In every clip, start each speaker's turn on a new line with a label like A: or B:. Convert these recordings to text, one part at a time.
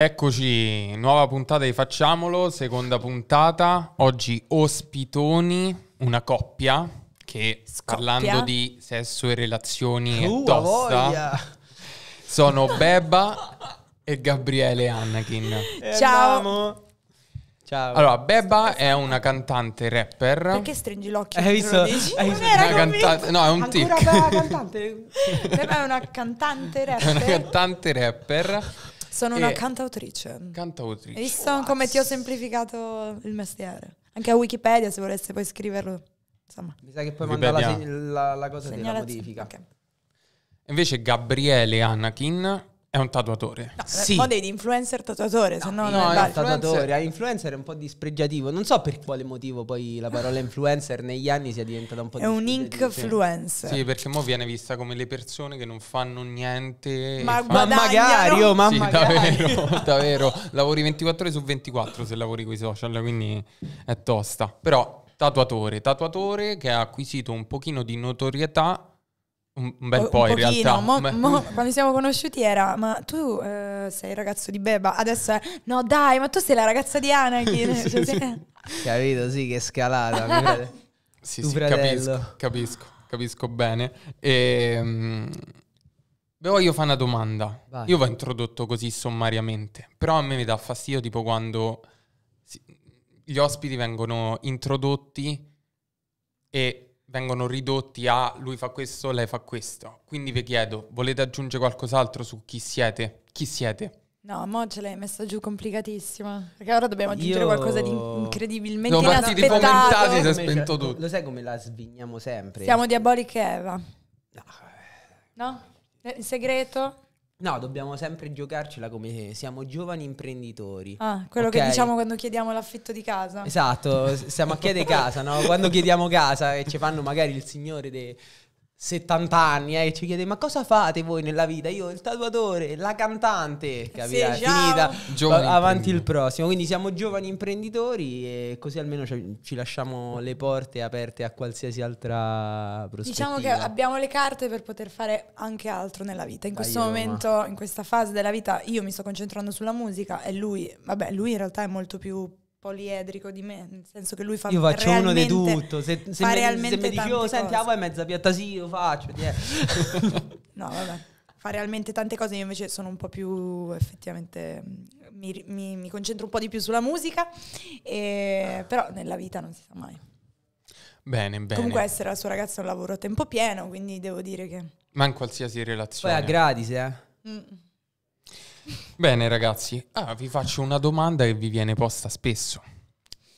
A: Eccoci, nuova puntata di Facciamolo, seconda puntata. Oggi ospitoni, una coppia che Scoppia. parlando di sesso e relazioni uh, e tosta voglia. sono Beba e Gabriele Anakin. Eh,
B: Ciao. Ciao. Allora,
A: Beba è una cantante rapper. Perché stringi l'occhio? Hai visto? Hai visto? Non era una cantante, no, è un tic.
C: Beba è una cantante rapper. È una
A: cantante rapper sono una cantautrice. Cantautrice. visto wow. come ti ho
C: semplificato il mestiere? Anche a Wikipedia, se volesse poi scriverlo. Insomma. Mi sa che poi manda la,
B: la, la, cosa della modifica. Okay.
A: Invece Gabriele Anakin è un tatuatore. No, sì. Mo
C: devi influencer
D: tatuatore, no, se no no, è un tatuatore,
B: influencer è un po' dispregiativo. Non so per quale motivo poi la parola influencer negli anni sia
A: diventata un po' È un influencer. Sì, perché mo viene vista come le persone che non fanno niente Ma, ma magari, oh, ma sì, magari. davvero, davvero. Lavori 24 ore su 24 se lavori con i social, quindi è tosta. Però tatuatore, tatuatore che ha acquisito un pochino di notorietà un bel po' un in realtà. Mo, mo,
C: quando siamo conosciuti era, ma tu eh, sei il ragazzo di Beba, adesso è, no dai, ma tu sei la ragazza di Anakin. sì, cioè, sì.
A: Capito, sì, che scalata. sì, tu sì, capisco, capisco, capisco bene. E, um, beh, voglio fare una domanda. Vai. Io va introdotto così sommariamente, però a me mi dà fastidio tipo quando gli ospiti vengono introdotti e vengono ridotti a lui fa questo, lei fa questo. Quindi vi chiedo, volete aggiungere qualcos'altro su chi siete? Chi siete?
C: No, mo ce l'hai messa giù complicatissima. Perché ora dobbiamo aggiungere Io... qualcosa di incredibilmente Siamo partiti fomentati, si è spento
B: tutto. Lo, sai come la svigniamo sempre? Siamo
C: diaboliche Eva. No. no? Il segreto?
B: No, dobbiamo sempre giocarcela come siamo giovani imprenditori. Ah, quello okay? che diciamo
C: quando chiediamo l'affitto di casa.
B: Esatto, siamo a chiedere casa, no? Quando chiediamo casa e ci fanno magari il signore de, 70 anni eh, e ci chiede ma cosa fate voi nella vita? Io il tatuatore, la cantante, capire sì, finita, giovani avanti il prossimo. Quindi siamo giovani imprenditori e così almeno ci, ci lasciamo le porte aperte a qualsiasi altra prospettiva. Diciamo che abbiamo
C: le carte per poter fare anche altro nella vita. In questo Dai, momento, in questa fase della vita, io mi sto concentrando sulla musica e lui, vabbè, lui in realtà è molto più poliedrico di me, nel senso che lui fa Io faccio uno di tutto, se, se, fa mi, se mi dici oh, senti, ah, vuoi mezza piatta sì, lo
B: faccio.
C: no, vabbè, fa realmente tante cose, io invece sono un po' più effettivamente mm, mi, mi, mi concentro un po' di più sulla musica, e, però nella vita non si sa mai.
A: Bene, bene. Comunque
C: essere la sua ragazza è un lavoro a tempo pieno, quindi devo dire che...
A: Ma in qualsiasi relazione. Poi a gratis, eh. Mm. Bene ragazzi, ah, vi faccio una domanda che vi viene posta spesso.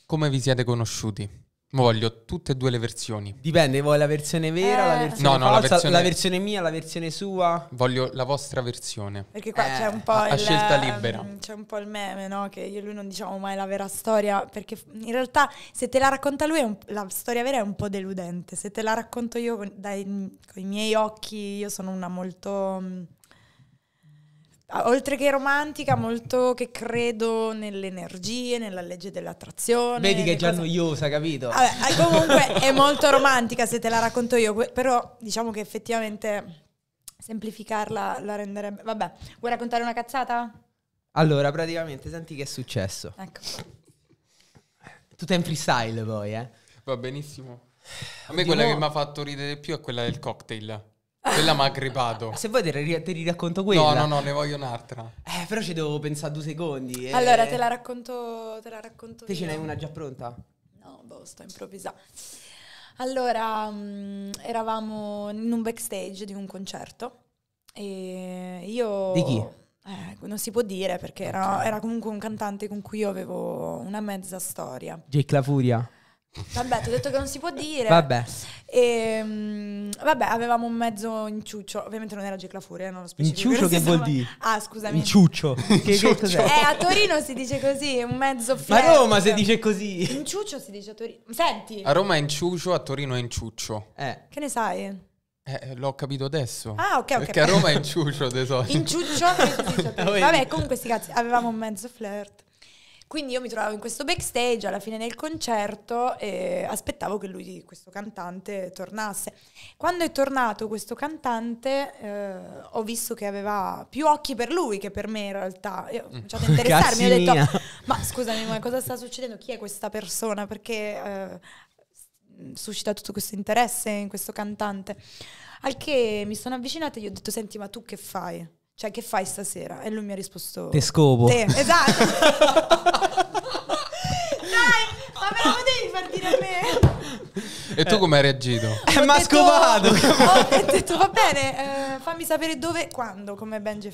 A: Come vi siete conosciuti? Voglio tutte e due le versioni.
B: Dipende, vuoi la versione vera, eh. la versione no, no, falsa, la versione... la versione... mia,
A: la versione sua? Voglio la vostra versione.
C: Perché qua eh. c'è un po' la scelta ehm, libera. C'è un po' il meme, no? Che io e lui non diciamo mai la vera storia, perché in realtà se te la racconta lui un... la storia vera è un po' deludente. Se te la racconto io con, dai, con i miei occhi, io sono una molto mm, oltre che romantica, molto che credo nelle energie, nella legge dell'attrazione. Vedi che è già cose...
B: noiosa, capito?
C: Vabbè, comunque è molto romantica se te la racconto io, però diciamo che effettivamente semplificarla la renderebbe... Vabbè, vuoi raccontare una cazzata?
B: Allora, praticamente, senti che è successo. Ecco. Tutto in freestyle poi, eh?
A: Va benissimo. A me Oddio quella mo... che mi ha fatto ridere di più è quella del cocktail. Quella mi ha aggrippato. Se
B: vuoi te, te li racconto quella. No, no, no, ne voglio un'altra. Eh, però ci devo pensare due secondi. Eh. Allora, te la
C: racconto. Te la racconto. Te io. ce n'hai una già
B: pronta? No, boh, sto
C: improvvisando. Allora, mh, mm, eravamo in un backstage di un concerto e io... Di chi? Eh, non si può dire perché okay. era, era, comunque un cantante con cui io avevo una mezza storia.
B: Jake La Furia?
C: Vabbè, ti ho detto che non si può dire. Vabbè. E, ehm, vabbè, avevamo un mezzo inciuccio. Ovviamente non era Giclafure, eh, non lo specifico. Inciuccio che vuol dire? Ah, scusami. Inciuccio. che, che cos'è? Eh, a Torino si dice così, un mezzo flirt. Ma a Roma si dice così. Inciuccio si dice a Torino. Senti. A Roma è
A: inciuccio, a Torino è inciuccio. Eh.
C: Che ne sai? Eh,
A: eh l'ho capito adesso. Ah, ok, ok. Perché a Roma è inciuccio, di solito. Inciuccio? Ah, vabbè, comunque
C: sti cazzi, avevamo un mezzo flirt. Quindi io mi trovavo in questo backstage alla fine del concerto e aspettavo che lui, questo cantante, tornasse. Quando è tornato questo cantante eh, ho visto che aveva più occhi per lui che per me in realtà. ho cominciato a interessarmi, ho detto ma scusami ma cosa sta succedendo? Chi è questa persona? Perché eh, suscita tutto questo interesse in questo cantante? Al che mi sono avvicinata e gli ho detto senti ma tu che fai? cioè che fai stasera? E lui mi ha risposto... Te scopo. Te, esatto. Dai, ma me lo devi far dire a
D: me?
A: E tu eh. come hai reagito? Eh, ma detto, scovato! ho detto, va bene,
C: eh, fammi sapere dove e quando, come Ben e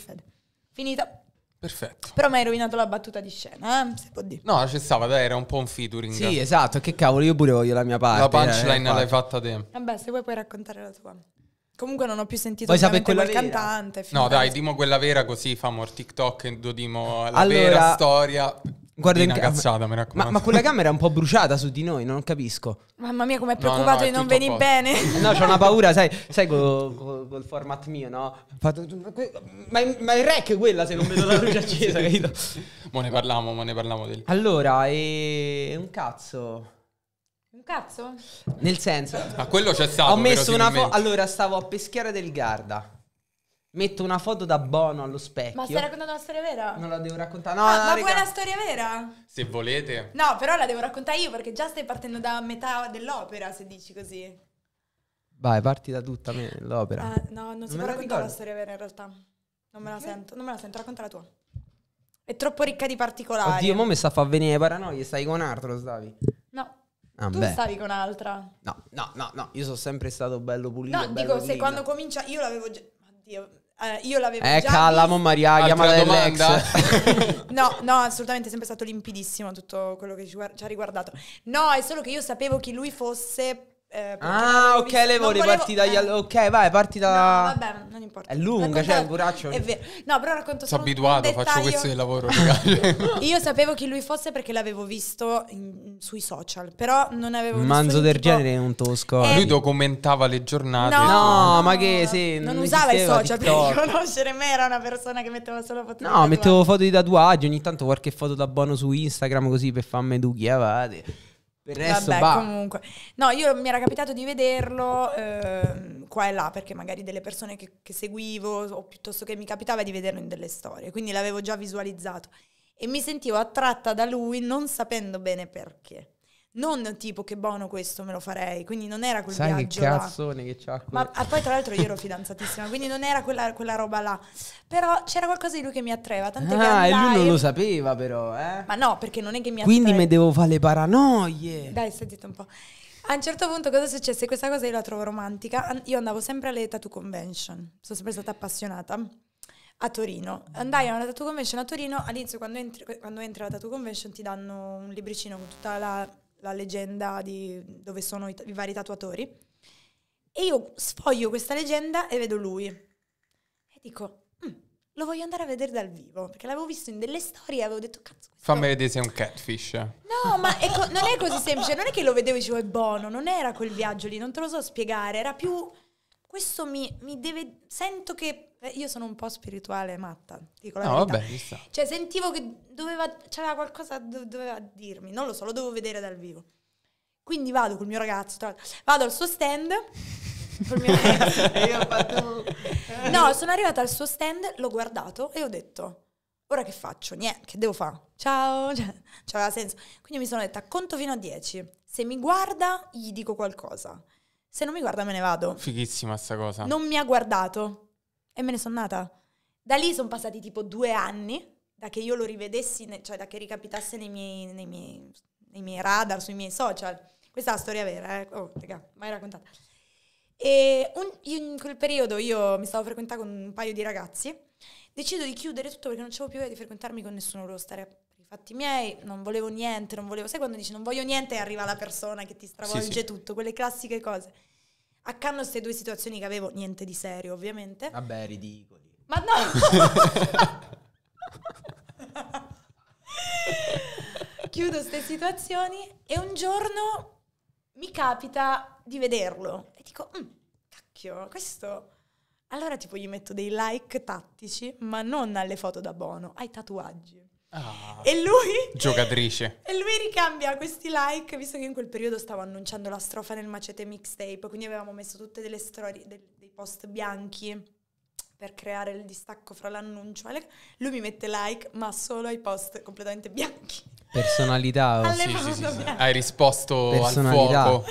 C: Finita. Perfetto. Però mi hai rovinato la battuta di scena, eh? si può dire.
A: No, ci stava, dai, era un po' un featuring. Sì, esatto, che
B: cavolo, io pure voglio
A: la mia parte. La eh, punchline eh, l'hai fatta te.
C: Vabbè, se vuoi puoi raccontare la tua. Comunque non ho più sentito Poi sapere quella quel vera? cantante. No, dai,
A: dimo quella vera così famo il TikTok e do dimo la allora, vera storia. Guarda una cazzata, mi raccomando. Ma, ma, quella
B: camera è un po' bruciata su di noi, non capisco.
C: Mamma mia, com'è preoccupato no, no, di non venire bene. No, c'ho una paura,
B: sai, sai col, col, col format mio, no? ma, ma è rec quella se non vedo la luce accesa, capito?
A: Mo ne parliamo, mo ne parliamo del...
B: Allora, e... un cazzo... Un cazzo? Nel senso, a quello c'è stato. Ho messo una foto.
A: Allora, stavo a Peschiera del Garda.
B: Metto una foto da Bono allo specchio. Ma stai
C: raccontando una storia vera? Non la
B: devo raccontare. No,
C: ah, ma rega... vuoi una storia vera?
A: Se volete.
C: No, però la devo raccontare io perché già stai partendo da metà dell'opera, se dici così.
B: Vai, parti da tutta me, l'opera. Ah, no,
C: non si non può raccontare la storia vera in realtà. Non me la sento, non me la sento, racconta la tua. È troppo ricca di particolari. Oddio, mo mi
B: sta a far venire paranoia, stai con altro, stavi.
C: Ah, tu beh. stavi con un'altra.
B: No, no, no, no, io sono sempre stato bello pulito. No, bello dico, pulito. se quando
C: comincia, io l'avevo già... Oddio, eh, io l'avevo eh, già... Eh, calamo Maria, chiamala dell'ex. no, no, assolutamente, è sempre stato limpidissimo tutto quello che ci ha riguardato. No, è solo che io sapevo chi lui fosse eh, ah, ok, visto... le volevi volevo... partire dagli...
B: Eh. Ok, vai, parti da... No,
C: vabbè, non importa. È
A: lunga, Racconta... cioè, buraccio. È vero.
C: No, però racconto Sono abituato, faccio questo di lavoro, Io sapevo chi lui fosse perché l'avevo visto in... sui social, però non avevo... Un manzo del tipo... genere
A: un tosco. E... Eh. Lui documentava le giornate. No,
C: no, ma che sì. Non, non usava i social TikTok. per riconoscere me, era una persona che metteva solo foto No, mettevo
B: foto di tatuaggio. ogni tanto qualche foto da buono su Instagram così per farmi due chiavate. Per il resto, Vabbè,
C: comunque. No, io mi era capitato di vederlo eh, qua e là, perché magari delle persone che, che, seguivo, o piuttosto che mi capitava di vederlo in delle storie, quindi l'avevo già visualizzato. E mi sentivo attratta da lui non sapendo bene perché non tipo che bono questo me lo farei, quindi non era quel Sai viaggio che cazzone
B: là. che c'ha Ma ah, poi tra l'altro io ero
C: fidanzatissima, quindi non era quella, quella, roba là. Però c'era qualcosa di lui che mi attraeva, tant'è ah, che andai... e lui non lo
B: sapeva però, eh?
C: Ma no, perché non è che mi attraeva. Quindi mi
B: devo fare le paranoie.
C: Dai, sentite un po'. A un certo punto cosa successe? questa cosa io la trovo romantica. Io andavo sempre alle tattoo convention, sono sempre stata appassionata a Torino. Andai a una tattoo convention a Torino, all'inizio quando entri, quando entri alla tattoo convention ti danno un libricino con tutta la la leggenda di dove sono i, i vari tatuatori. E io sfoglio questa leggenda e vedo lui. E dico, mm, lo voglio andare a vedere dal vivo perché l'avevo visto in delle storie e avevo detto cazzo
A: questo... fammi vedere se è un catfish
D: no ma è co- non è così semplice non è che lo
C: vedevo e dicevo è buono non era quel viaggio lì non te lo so spiegare era più questo mi, mi, deve... Sento che... Eh, io sono un po' spirituale matta, dico la no, verità. Vabbè, chissà. Cioè, sentivo che doveva... C'era qualcosa do, doveva dirmi. Non lo so, lo devo vedere dal vivo. Quindi vado col mio ragazzo, tra... vado al suo stand... col mio ragazzo. no, sono arrivata al suo stand, l'ho guardato e ho detto... Ora che faccio? Niente, che devo fare? Ciao, cioè, c'aveva senso. Quindi mi sono detta, conto fino a 10. Se mi guarda, gli dico qualcosa. Se non mi guarda me ne vado.
A: Fighissima sta cosa. Non
C: mi ha guardato e me ne sono nata. Da lì sono passati tipo due anni, da che io lo rivedessi, cioè da che ricapitasse nei miei, nei miei, nei miei radar, sui miei social. Questa è la storia vera, eh. Oh, raga, mai raccontata. E un, in quel periodo io mi stavo frequentando con un paio di ragazzi, decido di chiudere tutto perché non c'avevo più voglia di frequentarmi con nessuno, volevo stare fatti miei, non volevo niente, non volevo... Sai quando dici non voglio niente e arriva la persona che ti stravolge sì, sì. tutto, quelle classiche cose. Accanto a queste due situazioni che avevo, niente di serio ovviamente. Vabbè, ridicoli. Ma no! Chiudo queste situazioni e un giorno mi capita di vederlo e dico, mm, cacchio, questo... Allora tipo gli metto dei like tattici, ma non alle foto da Bono, ai tatuaggi. Ah, e lui...
A: Giocatrice.
C: E lui ricambia questi like, visto che in quel periodo stavo annunciando la strofa nel macete mixtape, quindi avevamo messo tutte delle storie, de- dei post bianchi per creare il distacco fra l'annuncio. e Lui mi mette like, ma solo ai post completamente bianchi.
B: Personalità. Oh, sì, sì,
C: sì, sì, Hai
A: risposto
B: al fuoco.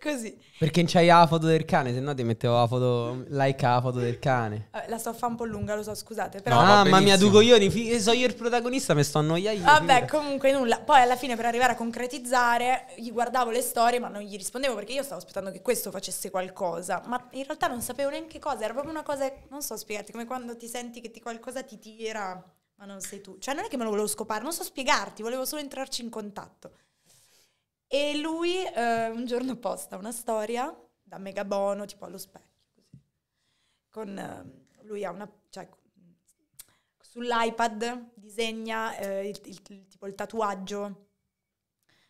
B: Così. Perché non c'hai la foto del cane, se no ti mettevo la foto, like la foto del cane.
C: Eh, la sto a fa un po' lunga, lo so, scusate. Però... No, mamma mia, due
B: coglioni, eh, so io il protagonista, mi sto annoiando. Vabbè, finita.
C: comunque nulla. Poi alla fine per arrivare a concretizzare, gli guardavo le storie, ma non gli rispondevo perché io stavo aspettando che questo facesse qualcosa. Ma in realtà non sapevo neanche cosa, era proprio una cosa, non so spiegarti, come quando ti senti che ti qualcosa ti tira, ma non sei tu. Cioè non è che me lo volevo scopare, non so spiegarti, volevo solo entrarci in contatto. E lui eh, un giorno posta una storia da megabono, tipo allo specchio, così. Con, eh, lui ha una... Cioè, sull'iPad disegna eh, il, il, il, tipo il tatuaggio.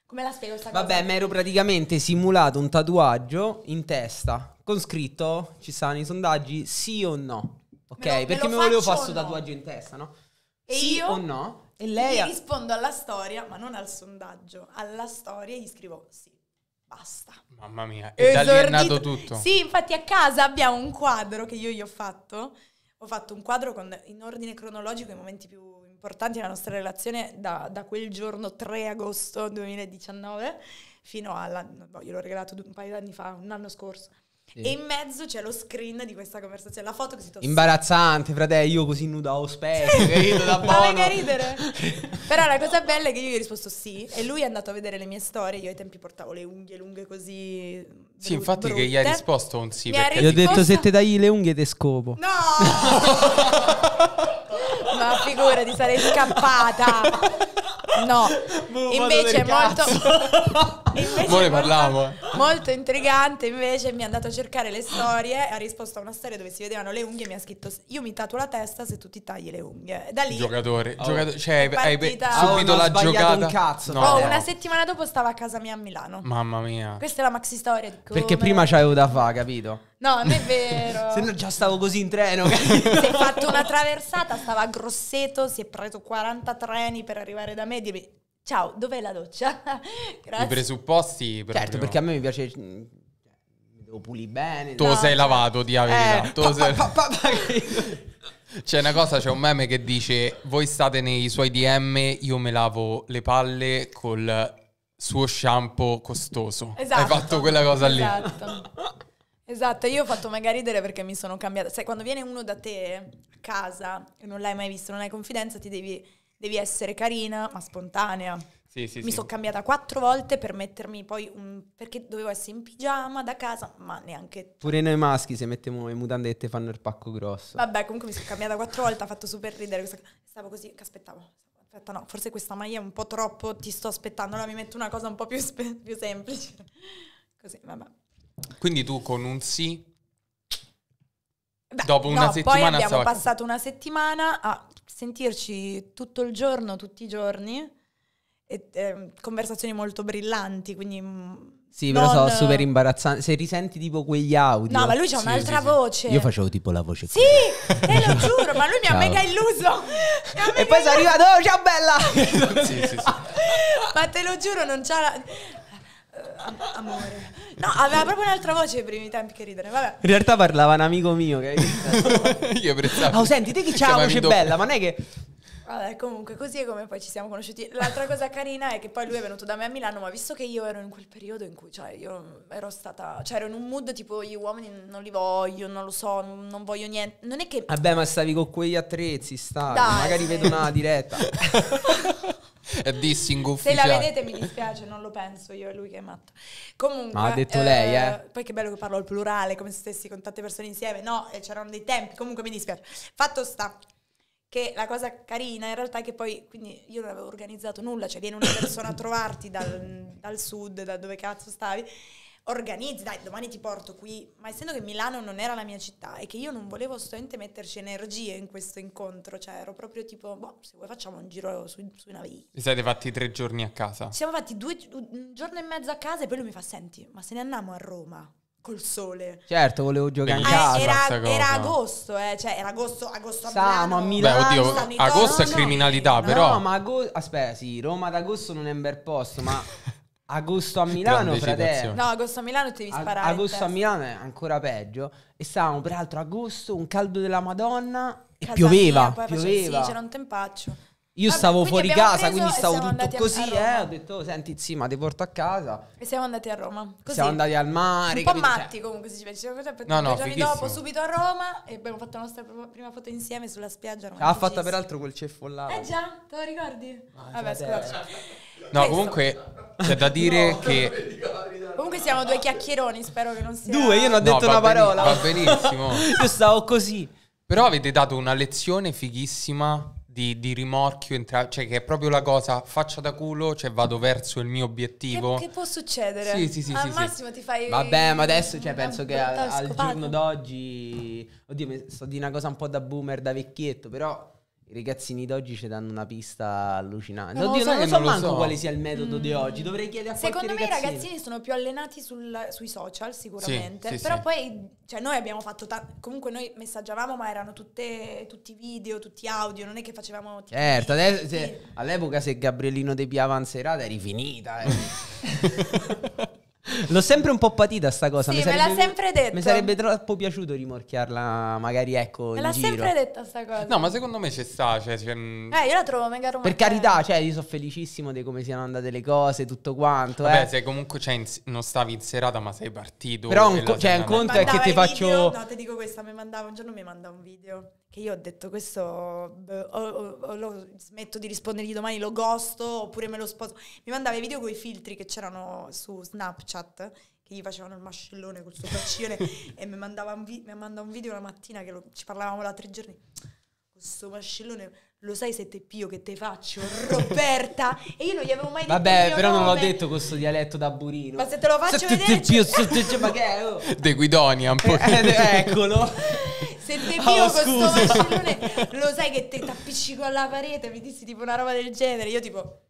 C: Come la spiego sta Vabbè, cosa? Vabbè, mi ero
B: praticamente simulato un tatuaggio in testa con scritto, ci stanno i sondaggi, sì o no. Ok, me lo, perché me, me volevo fare questo no? tatuaggio in testa, no?
C: E sì io? o no? E lei... Gli rispondo alla storia, ma non al sondaggio, alla storia e gli scrivo sì. Basta.
A: Mamma mia, e da lì è nato tutto. Sì,
C: infatti a casa abbiamo un quadro che io gli ho fatto. Ho fatto un quadro con, in ordine cronologico i momenti più importanti della nostra relazione da, da quel giorno 3 agosto 2019 fino alla... No, gliel'ho regalato un paio d'anni fa, un anno scorso e in mezzo c'è lo screen di questa conversazione, la foto che si tossa.
B: Imbarazzante, fratello, io così nudo ho specchio, che rido da buono. Ma che ridere.
C: Però la cosa bella è che io gli ho risposto sì e lui è andato a vedere le mie storie, io ai tempi portavo le unghie lunghe così bru- Sì, infatti brutte. che gli ha risposto un sì Mi perché gli ho detto se te
B: dai le unghie te scopo.
A: No!
C: Ma figurati, sarei scappata. No, Buh, invece molto.
A: invece Ora parliamo
C: molto intrigante invece mi è andato a cercare le storie ha risposto a una storia dove si vedevano le unghie e mi ha scritto io mi tatuo la testa se tu ti tagli le unghie da lì giocatore, oh.
A: giocatore cioè hai oh, subito oh, la giocata un cazzo, no. Oh, una
C: settimana dopo stavo a casa mia a Milano mamma mia questa è la maxi storia perché prima
B: c'avevo da fare capito No, non è vero. Se no già stavo così in treno. si è fatto una
C: traversata, stava a Grosseto, si è preso 40 treni per arrivare da me. Dirmi, ciao, dov'è la doccia? Grazie. I
A: presupposti proprio. Certo, perché a me mi piace... Cioè,
B: devo pulire
C: bene. Tu no, sei lavato,
B: di verità. Eh,
A: C'è una cosa, c'è un meme che dice voi state nei suoi DM, io me lavo le palle col suo shampoo costoso. Esatto. Hai fatto quella cosa lì. Esatto.
C: esatto, io ho fatto mega ridere perché mi sono cambiata. Sai, quando viene uno da te a casa e non l'hai mai visto, non hai confidenza, ti devi devi essere carina ma spontanea.
D: Sì,
B: sì, mi sì. sono
C: cambiata quattro volte per mettermi poi un... perché dovevo essere in pigiama da casa, ma neanche...
B: Pure noi maschi se mettiamo le mutandette fanno il pacco
C: grosso. Vabbè, comunque mi sono cambiata quattro volte, ha fatto super ridere. Questa... Stavo così, che aspettavo. Aspetta, no, forse questa maglia è un po' troppo, ti sto aspettando, allora mi metto una cosa un po' più, spe... più semplice. Così, vabbè.
A: Quindi tu con un sì... Beh, dopo una no, settimana... Poi abbiamo stava... passato
C: una settimana a sentirci tutto il giorno, tutti i giorni, e, eh, conversazioni molto brillanti, quindi... Mm, sì, non... però so, super
B: imbarazzante. Se risenti tipo quegli audio... No, ma lui c'ha sì, un'altra sì, voce. Io facevo tipo la voce Sì,
C: te lo giuro, ma lui mi ha mega illuso. e poi sono arrivato, oh, ciao bella! sì, sì, sì. ma te lo giuro, non c'ha... La... Eh, am- amore. No, aveva proprio un'altra voce nei primi tempi che ridere, vabbè.
B: In realtà parlava un amico mio che... Io pensavo... Oh, senti, te che c'ha la voce doppio. bella, ma non è che...
C: Vabbè, comunque così è come poi ci siamo conosciuti. L'altra cosa carina è che poi lui è venuto da me a Milano, ma visto che io ero in quel periodo in cui, cioè, io ero stata, cioè, ero in un mood tipo gli uomini non li voglio, non lo so, non voglio niente. Non è che Vabbè,
B: ma stavi con quegli attrezzi, stai, Dai, magari sì. vedo una diretta.
A: È dissing ufficiale. Se la vedete
C: mi dispiace, non lo penso io, è lui che è matto. Comunque... ha detto eh, lei, eh. Poi che bello che parlo al plurale, come se stessi con tante persone insieme. No, eh, c'erano dei tempi, comunque mi dispiace. Fatto sta che la cosa carina in realtà è che poi, quindi io non avevo organizzato nulla, cioè viene una persona a trovarti dal, dal sud, da dove cazzo stavi, organizzi, dai, domani ti porto qui, ma essendo che Milano non era la mia città e che io non volevo assolutamente metterci energie in questo incontro, cioè ero proprio tipo, boh, se vuoi facciamo un giro sui, su una Vi
A: siete fatti tre giorni a casa?
C: Siamo fatti due, un giorno e mezzo a casa e poi lui mi fa, senti, ma se ne andiamo a Roma? col sole. Certo, volevo giocare in eh, casa. Era, era agosto, eh, cioè era agosto, agosto a Siamo a Milano. Beh, oddio, agosto è no, criminalità, no, però. No, ma agosto,
B: aspetta, sì, Roma d'agosto non è un bel posto, ma Agosto a Milano, fratello. No,
C: agosto a Milano devi sparare. agosto a Milano
B: è ancora peggio. E stavamo, peraltro, agosto, un caldo della Madonna. E Casa pioveva. Mia, pioveva. Faccio, sì, c'era
C: un tempaccio.
B: Io Vabbè, stavo fuori casa, quindi stavo tutto così, eh, ho detto, senti zì, ma ti porto a casa.
C: E siamo andati a Roma. Così. Siamo andati al mare. Un po' capito? matti cioè comunque, se ci pensiamo, perché no, no, giorni dopo subito a Roma e abbiamo fatto la nostra prima foto insieme sulla spiaggia. Ha fatta peraltro quel ceffo là. Eh già, te lo ricordi? Ah, Vabbè, scusate. No, Questo. comunque c'è da dire no, che... Comunque siamo due chiacchieroni, spero che non sia... Due, io non ho detto una parola.
A: va benissimo. io stavo così. Però avete dato una lezione fighissima di, di rimorchio, entra- cioè che è proprio la cosa faccia da culo, cioè vado verso il mio obiettivo. Che,
C: che può succedere? Sì, sì, sì. Al sì, massimo sì. ti fai... Vabbè, ma adesso cioè, penso che a, al giorno
B: d'oggi... Oddio, mi sto di una cosa un po' da boomer, da vecchietto, però i ragazzini d'oggi ci danno una pista allucinante. Eh, no, Oddio, non, so, non so manco so. quale sia il metodo mm. di oggi. Mm. Dovrei chiedere a Secondo me ragazzini. i ragazzini
C: sono più allenati sul, sui social, sicuramente. Sì, sì, però sì. poi, cioè, noi abbiamo fatto tanto. Comunque, noi messaggiavamo, ma erano tutte, tutti video, tutti audio. Non è che facevamo. Tipo, certo, adesso, se,
B: all'epoca se Gabriellino De Pia avanzerata eri finita. Eh. L'ho sempre un po' patita sta cosa. Sì, mi sarebbe, me l'ha sempre detto. Mi sarebbe troppo piaciuto rimorchiarla, magari
A: ecco. Me l'ha giro. sempre detta
C: sta cosa. No, ma
A: secondo me c'è sta. Cioè, c'è... Eh,
C: io la trovo mega romantica. Per carità,
B: cioè, io sono felicissimo di come siano andate le cose, tutto quanto. Vabbè, eh.
A: se comunque cioè, in, non stavi in serata, ma sei partito. Però un, co- cioè, un conto è che ti faccio. Video, no, ti
C: dico questa, mi mandava un giorno mi manda un video. Che io ho detto questo, beh, o, o, lo smetto di rispondergli domani, lo gosto, oppure me lo sposo. Mi mandava i video con i filtri che c'erano su Snapchat Snapchat che gli facevano il mascellone col suo faccione e mi mandava un, vi- mi manda un video una mattina che lo- ci parlavamo da tre giorni. Questo mascellone, lo sai se te pio che te faccio, Roberta? e io non gli avevo mai detto Vabbè, il mio però non l'ho nome. detto
B: questo dialetto da burino. Ma
C: se te lo faccio Se tu- vedere...
A: te- io- cioè- se te- ma che è? oh? De Guidonia un eh, po'. Eh, eh, eccolo.
C: Se te Oh, pio questo mascellone, lo sai che te appiccico alla parete, mi dissi tipo una roba del genere. Io tipo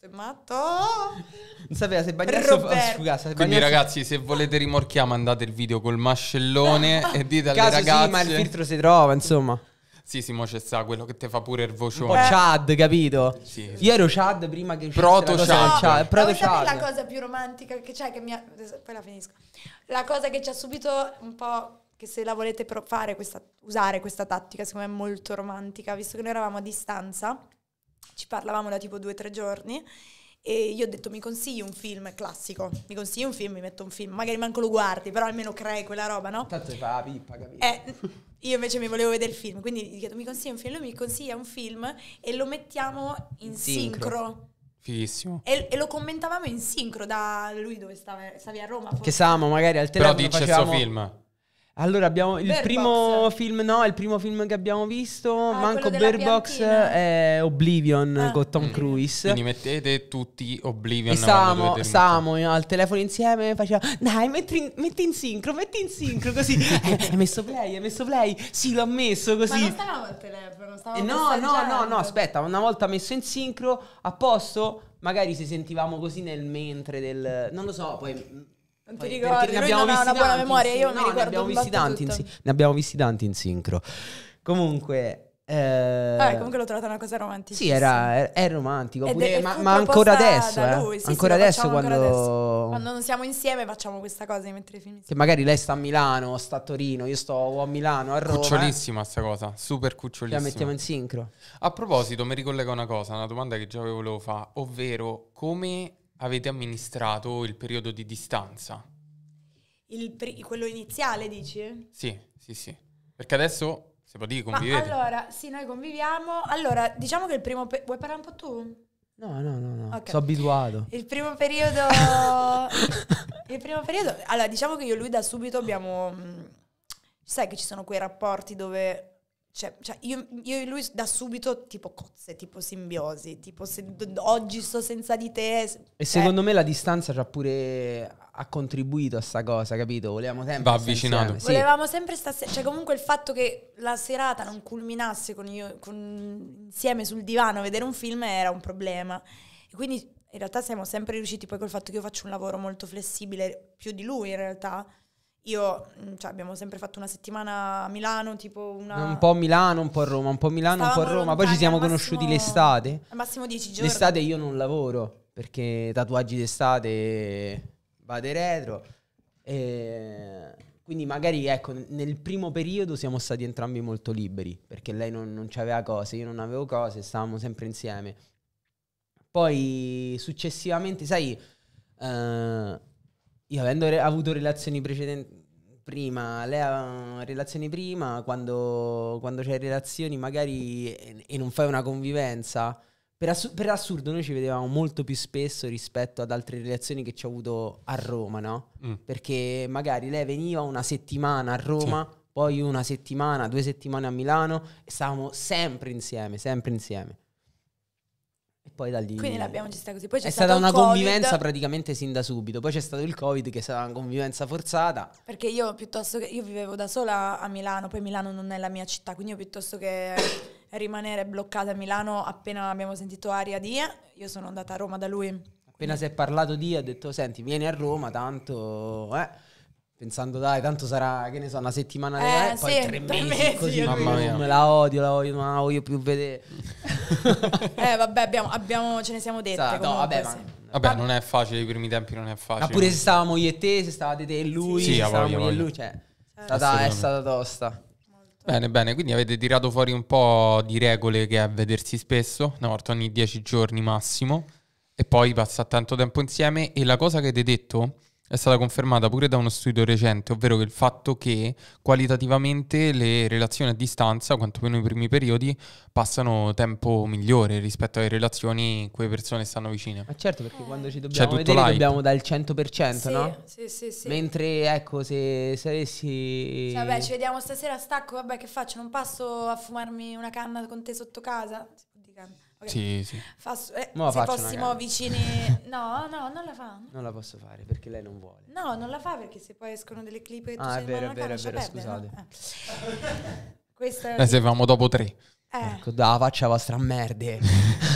C: sistemato. Non
B: sapeva se bagnasse o asciugasse. Ah,
A: Quindi bagnasse... ragazzi, se volete rimorchiare, mandate il video col mascellone e dite alle ragazze... Sì, ma il filtro si trova, insomma. Sì, sì, mo c'è sta quello che te fa pure il vocione.
B: Un Chad, capito? Sì. Io ero Chad prima che Proto Chad. No, Chad. Proto Chad. la cosa
C: più romantica che c'è che mi ha... poi la finisco. La cosa che ci ha subito un po' che se la volete fare questa, usare questa tattica, secondo me è molto romantica, visto che noi eravamo a distanza ci parlavamo da tipo due o tre giorni e io ho detto mi consigli un film classico, mi consigli un film, mi metto un film, magari manco lo guardi, però almeno crei quella roba, no? Tanto
B: fa la pippa, capito?
C: Eh, io invece mi volevo vedere il film, quindi gli chiedo mi consigli un film, lui mi consiglia un film e lo mettiamo in sincro. sincro. Fighissimo. E, e, lo commentavamo in sincro da lui dove stava, stavi a Roma. Forse. Che
B: stavamo magari al telefono. Però dice facevamo... il suo film. Allora abbiamo il Bear primo Box. film, no, il primo film che abbiamo visto, ah, manco Bird Box è Oblivion ah. con Tom mm-hmm.
A: Cruise. Quindi mettete tutti Oblivion. E Samo,
B: Samo al telefono insieme faceva, dai metti in, metti in sincro, metti in sincro così. Eh, hai messo play, hai messo play, sì l'ho messo così. Ma non
C: stavamo al telefono, stavamo eh, No, no, no, no, aspetta,
B: una volta messo in sincro, a posto, magari si sentivamo così nel mentre del... non lo so, poi
C: non ti ricordi, ne abbiamo visti una buona memoria, io mi ricordo. Ne
B: abbiamo, visti tanti in, ne abbiamo visti tanti in sincro. Comunque, eh, eh, comunque l'ho trovata una cosa romantica. Sì, era, è romantico. Ed pure, è, ma, ma ancora adesso, eh? sì, ancora, sì, adesso quando... ancora adesso quando...
C: non siamo insieme facciamo questa cosa di mettere film
A: Che magari lei sta a Milano, sta a Torino, io sto a Milano, a Roma. Cucciolissima sta cosa, super cucciolissima. La mettiamo in sincro. A proposito, mi ricollega una cosa, una domanda che già avevo volevo fare, ovvero come avete amministrato il periodo di distanza?
C: Pre- quello iniziale, dici?
A: Sì, sì, sì. Perché adesso, se lo dico, convivete. Ma
C: allora, sì, noi conviviamo. Allora, diciamo che il primo... Pe- vuoi parlare un po' tu?
A: No, no, no, no. Okay. sono abituato.
C: Il primo periodo... il primo periodo... Allora, diciamo che io e lui da subito abbiamo... Mm, sai che ci sono quei rapporti dove cioè, cioè io, io, e lui da subito tipo cozze, tipo simbiosi, tipo se, oggi sto senza di te. E eh. secondo
B: me la distanza ci ha pure ha contribuito a sta cosa, capito? Volevamo sempre... Va avvicinato. sì. Volevamo
C: sempre stasera... Cioè comunque il fatto che la serata non culminasse con io, con, insieme sul divano a vedere un film era un problema. E quindi in realtà siamo sempre riusciti poi col fatto che io faccio un lavoro molto flessibile, più di lui in realtà, io, mm, cioè, abbiamo sempre fatto una settimana a Milano, tipo una... Un po'
B: a Milano, un po' a Roma, un po' a Milano, Stavamo un po' a Roma. Poi ci siamo massimo, conosciuti l'estate.
C: Al massimo 10 giorni. L'estate
B: io non lavoro, perché tatuaggi d'estate vado retro. E quindi magari, ecco, nel primo periodo siamo stati entrambi molto liberi, perché lei non, non aveva cose, io non avevo cose, stavamo sempre insieme. Poi, successivamente, sai... Uh, io avendo re- avuto relazioni precedenti prima, le ha relazioni prima, quando, quando c'è relazioni magari e, non fai una convivenza, per, assu- per, assurdo noi ci vedevamo molto più spesso rispetto ad altre relazioni che ci ho avuto a Roma, no? Mm. Perché magari lei veniva una settimana a Roma, sì. poi una settimana, due settimane a Milano e stavamo sempre insieme, sempre insieme. E poi da lì. Quindi l'abbiamo
C: gestita così. Poi c'è è stata una COVID. convivenza
B: praticamente sin da subito. Poi c'è stato il Covid, che è stata una convivenza forzata.
C: Perché io piuttosto che. Io vivevo da sola a Milano, poi Milano non è la mia città, quindi io piuttosto che rimanere bloccata a Milano appena abbiamo sentito aria di. Io sono andata a Roma da lui.
B: Appena si è parlato di, ha detto: Senti, vieni a Roma, tanto. Eh Pensando, dai, tanto sarà, che ne so, una settimana eh, di... poi sì, tre, mesi, mesi così. Mamma mia. Me la odio, la odio, non la voglio più vedere.
C: eh, vabbè, abbiamo, abbiamo, ce ne siamo dette. Sa, comunque, no, vabbè, sì.
A: ma... Vabbè, non è facile, i primi tempi non è facile. Ma pure se stavamo io e
B: te, se stavate te e lui, sì, se stavamo io e lui, cioè, stata, è stata tosta.
A: Bene, bene, quindi avete tirato fuori un po' di regole che è vedersi spesso, una volta ogni dieci giorni massimo, e poi passa tanto tempo insieme. E la cosa che avete detto è stata confermata pure da uno studio recente, ovvero che il fatto che qualitativamente le relazioni a distanza, quantomeno i primi periodi, passano tempo migliore rispetto alle relazioni in cui le persone stanno vicine. Ma certo, perché quando ci cioè, dobbiamo vedere l'hype. dobbiamo
B: dal 100%, sì, no? Sì, sì, sì. Mentre, ecco, se avessi... Cioè, vabbè, ci
C: vediamo stasera, stacco, vabbè, che faccio? Non passo a fumarmi una canna con te sotto casa? Sì. Okay. Sì, sì. Fasso, eh, se fossimo vicini... No, no, non la fa.
B: Non la posso fare perché lei non vuole.
C: No, non la fa perché se poi escono delle clip e tu ah, sei è vero, è vero, eh. è vero, scusate. No? Eh. Questa è... Noi dopo tre.
B: Eh. Ecco, da faccia vostra merda.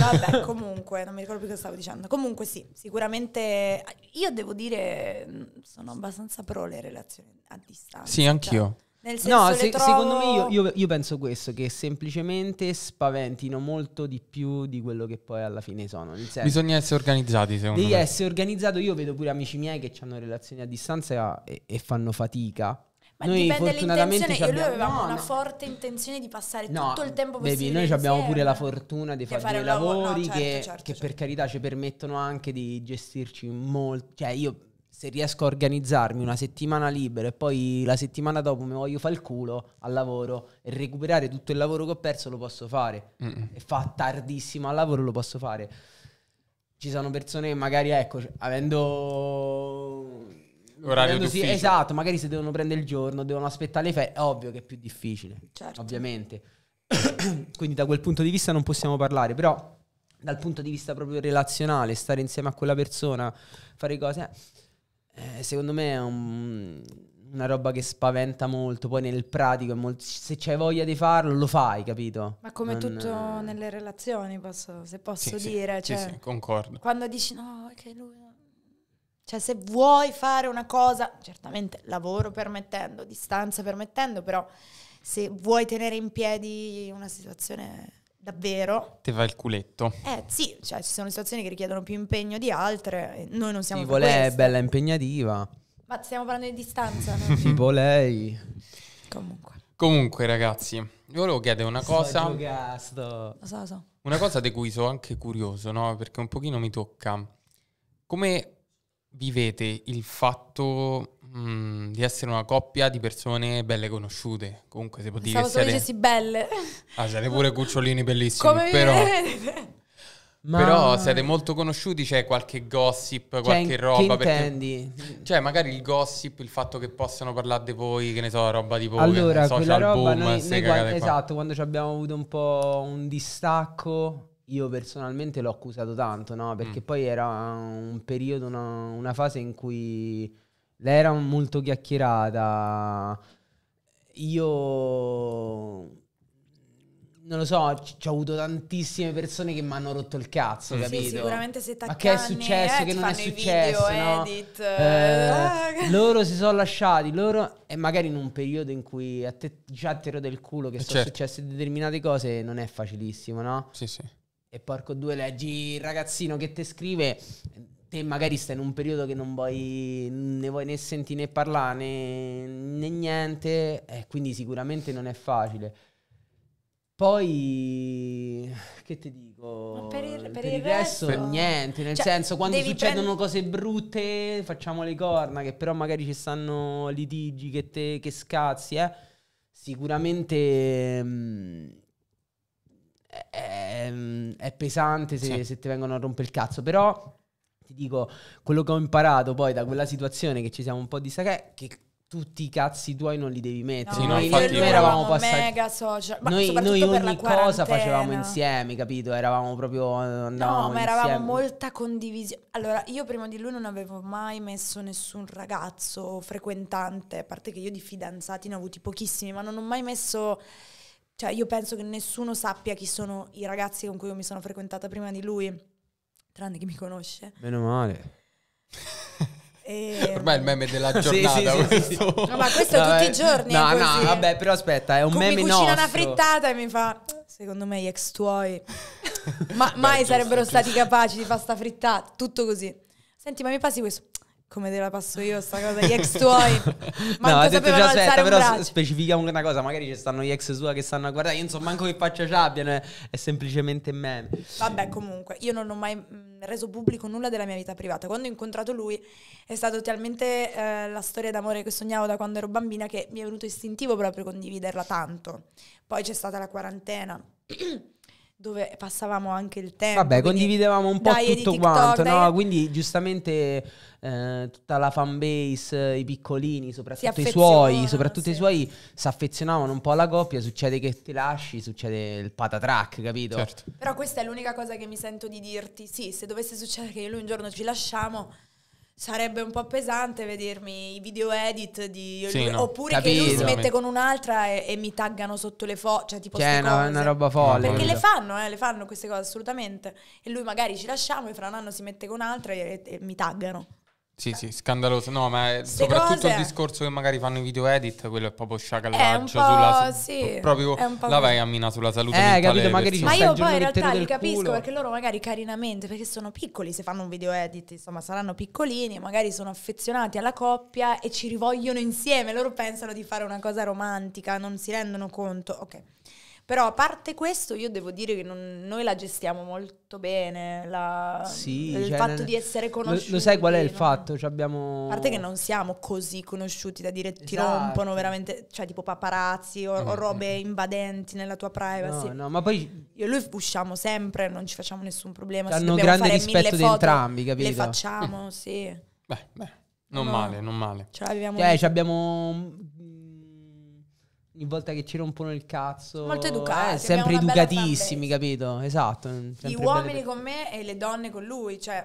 B: Vabbè,
C: comunque, non mi ricordo più cosa stavo dicendo. Comunque sì, sicuramente io devo dire sono abbastanza pro le relazioni a distanza. Sì, anch'io. Nel senso no, se, trovo... secondo me io, io,
B: io, penso questo, che semplicemente spaventino molto di più di quello che poi alla fine sono. Senso, Bisogna essere organizzati, secondo devi me. Devi essere organizzato. Io vedo pure amici miei che hanno relazioni a distanza e, e fanno fatica. Ma noi fortunatamente abbiamo... noi avevamo no, una no.
C: forte intenzione di passare no, tutto il tempo possibile. Baby, noi abbiamo pure la
B: fortuna di, di fare dei lavori certo, che, certo, che certo. per carità ci permettono anche di gestirci molto. Cioè, io se riesco a organizzarmi una settimana libera e poi la settimana dopo mi voglio fare il culo al lavoro e recuperare tutto il lavoro che ho perso, lo posso fare. Mm-mm. E fa tardissimo al lavoro, lo posso fare. Ci sono persone che magari, ecco, avendo... Orario avendo, sì, esatto, magari se devono prendere il giorno, devono aspettare le ferie, è ovvio che è più difficile, certo. ovviamente. Quindi da quel punto di vista non possiamo parlare, però dal punto di vista proprio relazionale, stare insieme a quella persona, fare cose... Eh eh, secondo me è un, una roba che spaventa molto. Poi nel pratico, molto, se c'hai voglia di farlo, lo fai, capito? Ma come non... tutto
C: nelle relazioni, posso, se posso sì, dire. Sì, cioè, sì,
A: concordo.
C: Quando dici no, che okay, lui... Cioè se vuoi fare una cosa, certamente lavoro permettendo, distanza permettendo, però se vuoi tenere in piedi una situazione davvero. Te va il culetto. Eh sì, cioè ci sono situazioni che richiedono più impegno di altre, noi non siamo... Tipo lei è
B: bella impegnativa.
C: Ma stiamo parlando di distanza,
A: no? lei. Comunque. Comunque ragazzi, vi volevo chiedere una cosa... Sto lo so, lo so. Una cosa di cui sono anche curioso, no? Perché un pochino mi tocca. Come vivete il fatto Mm, di essere una coppia di persone belle conosciute. Comunque, se può dire. Pensavo essere... belle. Ah, siete pure cucciolini bellissimi. Come però... Ma... Però siete molto conosciuti, c'è qualche gossip, cioè, qualche cioè, roba. Che intendi? Perché, cioè, magari il gossip, il fatto che possano parlare di voi, che ne so, roba tipo allora, social roba boom. Noi, noi quando, esatto,
B: quando abbiamo avuto un po' un distacco, io personalmente l'ho accusato tanto, no? Perché mm. poi era un periodo, una, una fase in cui lei era molto chiacchierata. Io non lo so, ci ho avuto tantissime persone che mi hanno rotto il cazzo, sì, capito? sicuramente se t'accanni, Ma che è successo, eh, che non è successo, video, no? edit, eh, ah. Loro si sono lasciati, loro e magari in un periodo in cui a te già ti ero del culo che eh sono certo. successe determinate cose non è facilissimo, no? Sì, sì. E porco due leggi il ragazzino che te scrive te magari stai in un periodo che non vuoi ne vuoi né senti né parlare né, né niente, eh, quindi sicuramente non è facile. Poi che ti dico?
C: per il, per per il, il resto, resto, niente, nel cioè, senso quando succedono
B: prend- cose brutte facciamo le corna, che però magari ci stanno litigi che, te, che scazzi, eh? sicuramente mh, mm, è, mm, è, pesante se, sì. se ti vengono a rompere il cazzo, però ti dico quello che ho imparato poi da quella situazione che ci siamo un po' distaccati, che tutti i cazzi tuoi non li devi mettere. No, sì, no, noi, noi eravamo passati. Mega social. Ma noi, noi ogni cosa facevamo insieme, capito? Eravamo proprio. No, ma eravamo
C: molta condivisione. Allora, io prima di lui non avevo mai messo nessun ragazzo frequentante, a parte che io di fidanzati ne ho avuti pochissimi, ma non ho mai messo. Cioè, io penso che nessuno sappia chi sono i ragazzi con cui io mi sono frequentata prima di lui tranne che mi conosce.
B: Meno male.
C: E... Ormai è il meme della
B: giornata. sì, sì, sì, questo. No, ma questo no, tutti i giorni. No, no, eh. vabbè, però aspetta, è un Come meme mi cucina nostro. una frittata
C: e mi fa. Secondo me gli ex tuoi ma, Beh, mai sarebbero stati capaci di fare sta frittata. Tutto così. Senti, ma mi passi questo? come te la passo io sta cosa, gli ex tuoi. Ma no, detto già aspetta, però braccio.
B: specifichiamo una cosa, magari ci stanno gli ex tua che stanno a guardare, io insomma manco che faccia ci abbiano, è semplicemente me Vabbè,
C: comunque, io non ho mai mm, reso pubblico nulla della mia vita privata. Quando ho incontrato lui è stata talmente eh, la storia d'amore che sognavo da quando ero bambina che mi è venuto istintivo proprio condividerla tanto. Poi c'è stata la quarantena. dove passavamo anche il tempo. Vabbè, condividevamo un po' tutto TikTok, quanto, no?
B: Quindi giustamente eh, tutta la fanbase, eh, i piccolini, soprattutto i suoi, soprattutto sì. i suoi si affezionavano un po' alla coppia, succede che ti lasci, succede il patatrack, capito? Certo.
C: Però questa è l'unica cosa che mi sento di dirti. Sì, se dovesse succedere che lui un giorno ci lasciamo, sarebbe un po' pesante vedermi i video edit di sì, no. oppure Capito. che lui si mette con un'altra e, e mi taggano sotto le foto cioè tipo cioè, no, è una roba folle perché le fanno eh, le fanno queste cose assolutamente e lui magari ci lasciamo e fra un anno si mette con un'altra e, e, e mi taggano
A: sì, sì, scandaloso. No, ma è soprattutto cose... il discorso che magari fanno i video edit, quello è proprio sciacallaggio è sulla sì, proprio è la vagamina sulla salute eh, capito, magari Ma io poi in realtà li capisco culo. perché
C: loro magari carinamente, perché sono piccoli, se fanno un video edit, insomma, saranno piccolini, magari sono affezionati alla coppia e ci rivogliono insieme, loro pensano di fare una cosa romantica, non si rendono conto. Ok. Però a parte questo io devo dire che non, noi la gestiamo molto bene, la, sì, il cioè, fatto di essere conosciuti. Lo, lo sai qual è il no? fatto?
B: Cioè abbiamo... A parte che
C: non siamo così conosciuti da dire esatto. ti rompono veramente, cioè tipo paparazzi o, o mm, mm, robe mm. invadenti nella tua privacy. No, no, ma poi... Io e lui usciamo sempre, non ci facciamo nessun problema. Cioè, hanno grande rispetto di entrambi, capito? Le facciamo, sì. Beh, beh.
A: Non no. male, non male. Ce
C: l'abbiamo. Cioè,
B: abbiamo ogni volta che ci rompono il cazzo. Molto eh, educati. Eh, sempre educatissimi, capito? Esatto. Gli uomini
C: belle... con me e le donne con lui, cioè,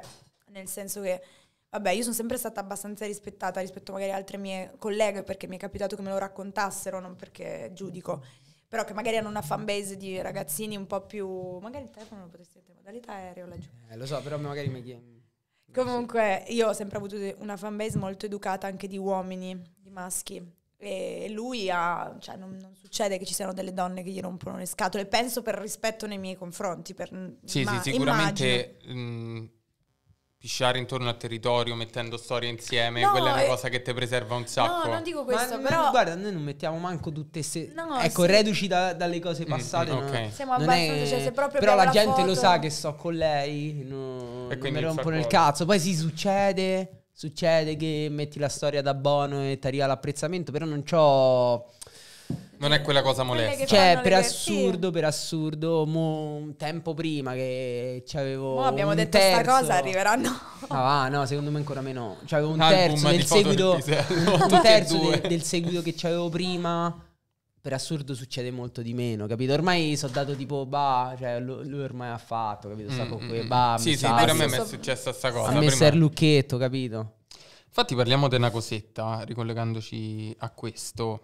C: nel senso che. Vabbè, io sono sempre stata abbastanza rispettata rispetto magari ad altre mie colleghe perché mi è capitato che me lo raccontassero, non perché giudico, però che magari hanno una fanbase di ragazzini un po' più... Magari il telefono lo potresti mettere in modalità aereo laggiù.
B: Eh, lo so, però magari mi chiedi.
C: Comunque, io ho sempre avuto una fanbase molto educata anche di uomini, di maschi. E lui ha, cioè non, non, succede che ci siano delle donne che gli rompono le scatole, penso per rispetto nei miei confronti. Per, sì, sì, sicuramente
A: mh, pisciare intorno al territorio mettendo storie insieme, no, quella è una eh, cosa che ti preserva un sacco. No, non
B: dico questo, Ma, però... Guarda, noi non mettiamo manco tutte se... No, ecco, sì. reduci da, dalle cose mm, passate. Mm, no, Siamo abbastanza, è... cioè se proprio... Però la gente foto... lo sa che sto con lei,
A: no, e non mi rompono il cazzo,
B: poi si succede... Succede che metti la storia da Bono e ti arriva l'apprezzamento, però non c'ho...
A: Non è quella cosa molesta.
B: Cioè, per assurdo, per assurdo, un tempo prima che ci c'avevo. Mo abbiamo detto terzo. questa cosa, arriveranno. Ah, ah, no, secondo me ancora meno. C'avevo cioè, un terzo del seguito. Del, del seguito che c'avevo prima per assurdo succede molto di meno, capito? Ormai sono dato tipo, bah, cioè lui, lui ormai ha fatto, capito? Sta mm, con mm, quei, mm. bah, sì, sì, pure a me è successa sta cosa. A me è
A: Lucchetto, capito? Infatti parliamo di una cosetta, ah, ricollegandoci a questo.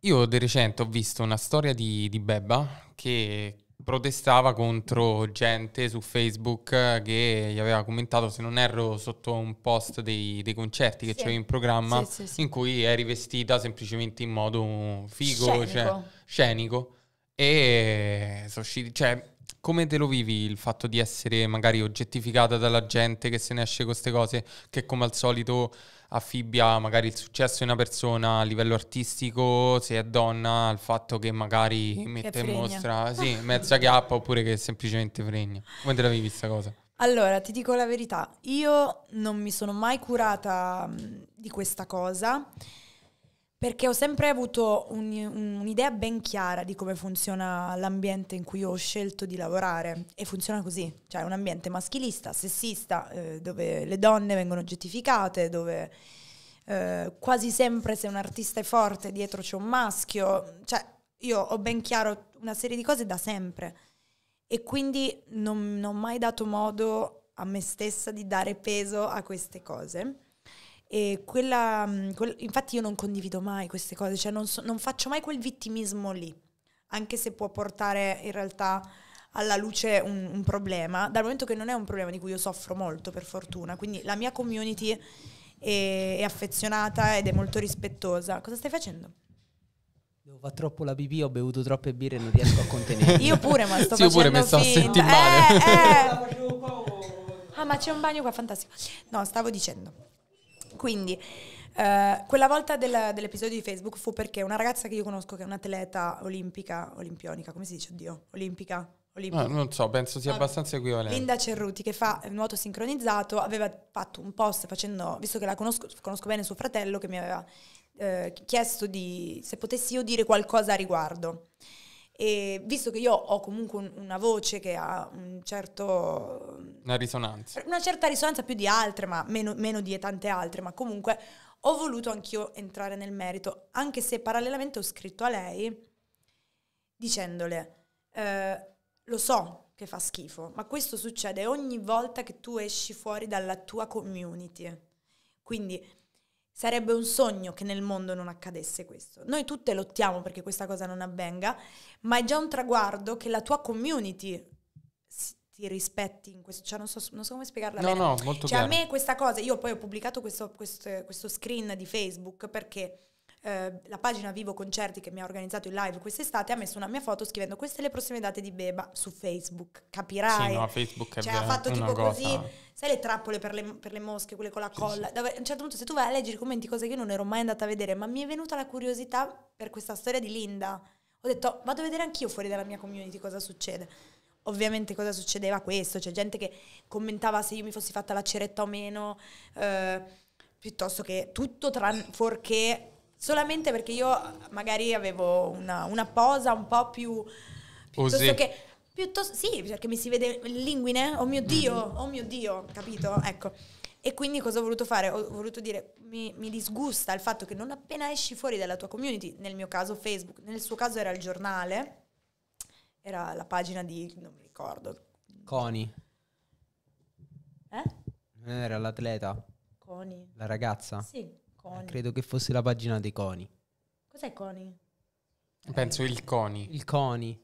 A: Io di recente ho visto una storia di, di Bebba che protestava contro gente su Facebook eh, che gli aveva commentato, se non erro, sotto un post dei, dei concerti che sì. c'era in programma, sì, sì, in cui è rivestita semplicemente in modo figo, scenico. Cioè, scenico. E sono usciti, cioè, come te lo vivi il fatto di essere magari oggettificata dalla gente che se ne esce con queste cose, che come al solito affibbia magari il successo di una persona a livello artistico, se è donna, al fatto che magari mette che in mostra sì, mezza chiappa oppure che semplicemente fregna. Come te l'avevi vista cosa?
C: Allora, ti dico la verità, io non mi sono mai curata di questa cosa perché ho sempre avuto un, un'idea ben chiara di come funziona l'ambiente in cui ho scelto di lavorare e funziona così, cioè un ambiente maschilista, sessista, eh, dove le donne vengono oggettificate, dove eh, quasi sempre se un artista è forte dietro c'è un maschio, cioè io ho ben chiaro una serie di cose da sempre e quindi non, non ho mai dato modo a me stessa di dare peso a queste cose e quella, mm, quel, infatti io non condivido mai queste cose, cioè non, so, non faccio mai quel vittimismo lì, anche se può portare in realtà alla luce un, un, problema, dal momento che non è un problema di cui io soffro molto, per fortuna. Quindi la mia community è, è affezionata ed è molto rispettosa. Cosa stai facendo?
B: Devo troppo la pipì, ho bevuto troppe birre e non riesco a contenere. io pure, ma sto sì, io pure mi sto sentendo eh, male. Eh, eh.
C: ah, ma c'è un bagno qua, fantastico. No, stavo dicendo quindi eh, quella volta del, dell'episodio di Facebook fu perché una ragazza che io conosco, che è un'atleta olimpica, olimpionica, come si dice? Oddio, olimpica, No, ah, non so, penso sia no, ah, abbastanza equivalente. Linda Cerruti, che fa nuoto sincronizzato, aveva fatto un post facendo, visto che la conosco, conosco bene suo fratello, che mi aveva eh, chiesto di, se potessi io dire qualcosa a riguardo. E visto che io ho comunque una voce che ha un certo...
A: Una risonanza.
C: Una certa risonanza più di altre, ma meno, meno di tante altre, ma comunque ho voluto anch'io entrare nel merito, anche se parallelamente ho scritto a lei dicendole, eh, lo so che fa schifo, ma questo succede ogni volta che tu esci fuori dalla tua community. Quindi Sarebbe un sogno che nel mondo non accadesse questo. Noi tutte lottiamo perché questa cosa non avvenga, ma è già un traguardo che la tua community ti rispetti in questo. Cioè non, so, non so come spiegarla no, bene. No, molto cioè, chiaro. a me questa cosa, io poi ho pubblicato questo, questo, questo screen di Facebook perché eh, la pagina Vivo Concerti che mi ha organizzato in live quest'estate ha messo una mia foto scrivendo queste le prossime date di Beba su Facebook, capirai? Sì, no, Facebook è cioè, ha fatto tipo cosa. così, sai le trappole per le, per le, mosche, quelle con la colla, sì, Dove, a un certo punto se tu vai a leggere i commenti, cose che io non ero mai andata a vedere, ma mi è venuta la curiosità per questa storia di Linda. Ho detto, vado a vedere anch'io fuori dalla mia community cosa succede ovviamente cosa succedeva questo, c'è gente che commentava se io mi fossi fatta la ceretta o meno, eh, piuttosto che tutto tranne forché solamente perché io magari avevo una, una posa un po' più...
D: Piuttosto Così. che...
C: Piuttosto, sì, perché mi si vede linguine, oh mio mm-hmm. Dio, mm. oh mio Dio, capito? Ecco. E quindi cosa ho voluto fare? Ho voluto dire, mi, mi, disgusta il fatto che non appena esci fuori dalla tua community, nel mio caso Facebook, nel suo caso era il giornale, era la pagina di, non mi ricordo.
B: Coni. Eh? Non era l'atleta. Coni. La ragazza. Sì. Coni. Credo che fosse la pagina dei Coni.
C: Cos'è Coni?
B: Eh, penso il Coni. Il Coni.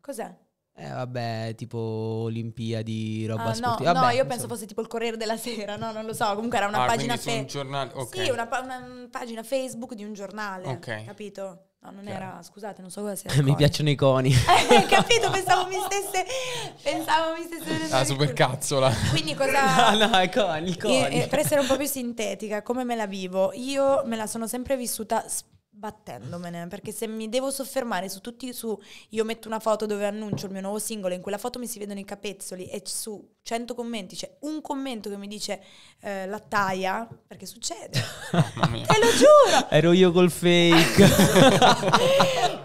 B: Cos'è? Eh vabbè, tipo Olimpiadi, roba ah, no, sportiva.
C: Vabbè, no, io penso fosse tipo il Corriere della Sera, no, non lo so. Comunque era una ah, pagina Facebook. Fe- un giornale, ok. Sì, una, pa- una, mm, pagina Facebook di un giornale, okay. capito? No, non Chiaro. era, scusate, non so cosa sia. mi piacciono i coni. capito, pensavo mi stesse pensavo mi stesse Ah, supercazzola. Quindi cosa No, no, i
B: coni, i coni. Eh, per
C: essere un po' più sintetica, come me la vivo? Io me la sono sempre vissuta sp- battendomene, perché se mi devo soffermare su tutti, su io metto una foto dove annuncio il mio nuovo singolo, in quella foto mi si vedono i capezzoli e su 100 commenti c'è un commento che mi dice eh, la taglia, perché succede. Te
B: lo giuro! Ero io col fake.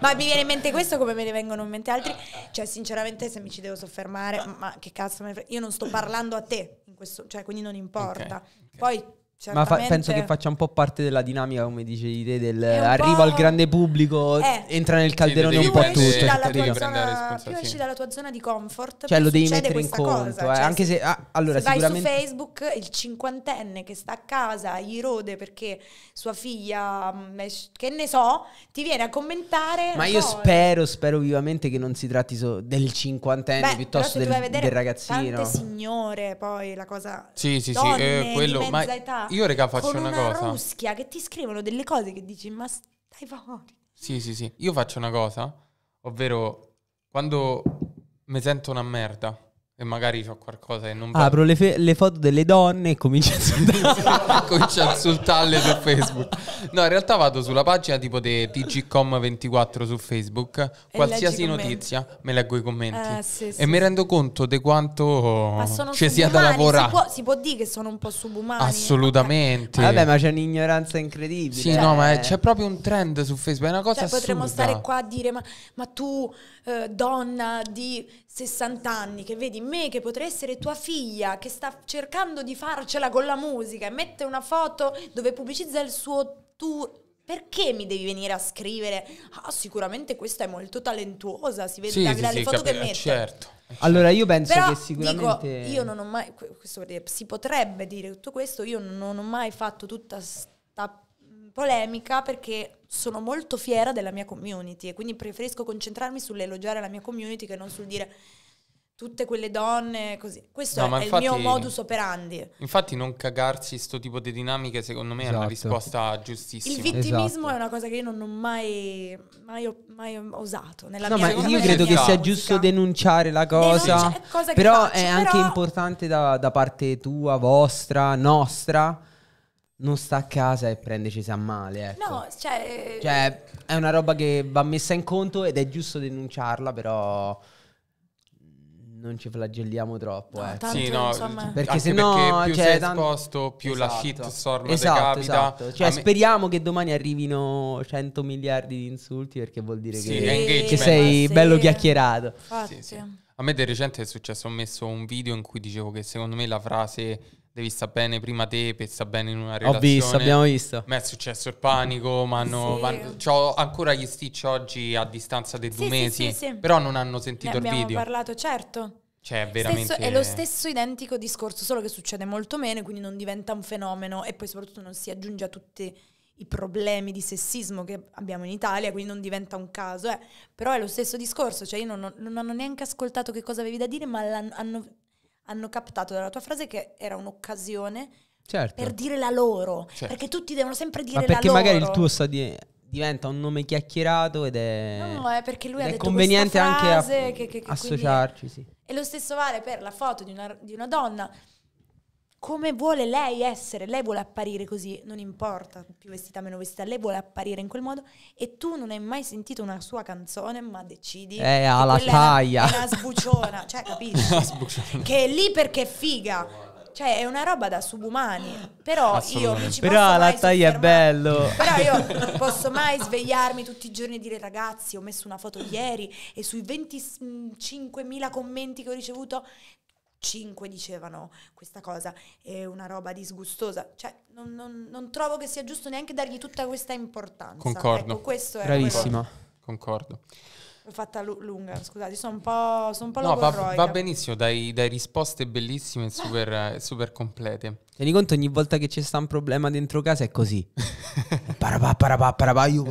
C: ma mi viene in mente questo come me ne vengono in mente altri, cioè sinceramente se mi ci devo soffermare, ma che cazzo me ne frega, io non sto parlando a te in questo, cioè quindi non importa. Okay, okay. Poi Certamente. Ma fa- penso che faccia
B: un po' parte della dinamica, come dicevi te, del arrivo al grande pubblico, eh. entra nel calderone sì, un po' tutto. Più, zona, più esci
C: dalla tua zona di comfort, cioè lo devi mettere in conto. Eh. Cioè, eh. Anche se, ah,
B: allora, se sicuramente... su
C: Facebook, il cinquantenne che sta a casa, gli rode perché sua figlia, mm, che ne so, ti viene a commentare. Ma io cose. spero,
B: spero vivamente che non si tratti so del cinquantenne Beh, piuttosto del, del, ragazzino. Tante
C: signore, poi la cosa. Sì, sì, donne, sì, eh, quello. ma età. Io, raga, faccio una, una cosa. Ruschia che ti scrivono delle cose che dici, ma stai fuori.
A: Sì, sì, sì. Io faccio una cosa, ovvero quando mi sento una merda e magari ho qualcosa che non... Ah, apro
B: le, fe- le, foto delle donne e comincio
D: a
A: insultarle. comincio a insultarle su Facebook. No, in realtà vado sulla pagina tipo di TGcom24 su Facebook, qualsiasi notizia, me leggo i commenti. Eh, sì, sì, e mi rendo conto di quanto ci sia da lavorare. Si
C: può, si può, dire che sono un po' subumani. Eh,
A: Assolutamente. Eh, vabbè, ma c'è un'ignoranza incredibile. Sì, cioè... no, ma è, eh. c'è proprio un trend su Facebook, è una cioè, cosa cioè, assurda. potremmo stare
C: qua a dire, ma, ma tu, eh, donna di 60 anni che vedi me che potrei essere tua figlia che sta cercando di farcela con la musica e mette una foto dove pubblicizza il suo tour perché mi devi venire a scrivere ah sicuramente questa è molto talentuosa si vede sì, da, sì, dalle sì, foto cap- che mette certo,
B: certo allora io penso Però, che sicuramente dico, io
C: non ho mai questo per dire, si potrebbe dire tutto questo io non ho mai fatto tutta questa polemica perché sono molto fiera della mia community e quindi preferisco concentrarmi sull'elogiare la mia community che non sul dire tutte quelle donne, così. Questo no, è, infatti, il mio modus operandi.
A: Infatti non cagarsi sto tipo di dinamiche secondo me esatto. è una esatto. risposta giustissima. Il vittimismo
C: esatto. è una cosa che io non ho mai, mai, mai osato nella no, mia vita. Io credo
B: che sia giusto denunciare la cosa, Denuncia, cosa però faccio, è anche però... importante da, da parte tua, vostra, nostra non sta a casa e prenderci a male. Ecco. No, cioè... cioè... è una roba che va messa in conto ed è giusto denunciarla, però non ci flagelliamo troppo. No, ecco. sì, no, insomma... perché se no più cioè, sei esposto, tanto... più esatto. la shitstorm esatto, esatto. Cioè, me... speriamo che domani arrivino 100 miliardi di insulti perché vuol dire sì, che, che, sei sì. bello chiacchierato.
D: Sì,
A: a me di recente è successo, ho messo un video in cui dicevo che secondo me la frase devi stare bene prima te per stare bene in una relazione. Ho visto, abbiamo visto. Mi è successo il panico, ma hanno... Sì. Vanno, c'ho ancora gli stitch oggi a distanza dei due sì, mesi, sì, però non hanno sentito il video. Ne abbiamo
C: parlato, certo.
A: Cioè, veramente... Stesso, è lo
C: stesso identico discorso, solo che succede molto meno, quindi non diventa un fenomeno e poi soprattutto non si aggiunge a tutti i problemi di sessismo che abbiamo in Italia, quindi non diventa un caso. Eh. Però è lo stesso discorso, cioè io non, ho, non hanno neanche ascoltato che cosa avevi da dire, ma hanno hanno captato dalla tua frase che era un'occasione certo. per dire la loro. Certo. Perché tutti devono sempre dire la loro. perché magari il tuo
B: sta di- diventa un nome chiacchierato ed è... No, è perché lui ha detto conveniente anche a- che, che, che associarci, sì.
C: E lo stesso vale per la foto di una, di una donna come vuole lei essere, lei vuole apparire così, non importa più vestita, meno vestita, lei vuole apparire in quel modo e tu non hai mai sentito una sua canzone ma decidi... Eh, ha taglia! È una, è una sbuciona, cioè capisci? Una sbuciona. Che è lì perché è figa! Cioè, è una roba da subumani. Però io mi
B: ci Però la taglia è bello. Però io non posso
C: mai svegliarmi tutti i giorni e dire ragazzi, ho messo una foto ieri e sui 25.000 commenti che ho ricevuto cinque dicevano questa cosa è una roba disgustosa. Cioè, non, non, non trovo che sia giusto neanche dargli tutta questa importanza. Concordo. Ecco, questo è Bravissima,
A: concordo.
C: L'ho fatta lunga, scusate, sono un po', sono un po No, va, va,
A: benissimo, dai, dai, risposte bellissime e super, super complete.
B: Tieni conto, ogni volta che c'è sta un problema dentro casa è così. parapà, parapà, parapà, io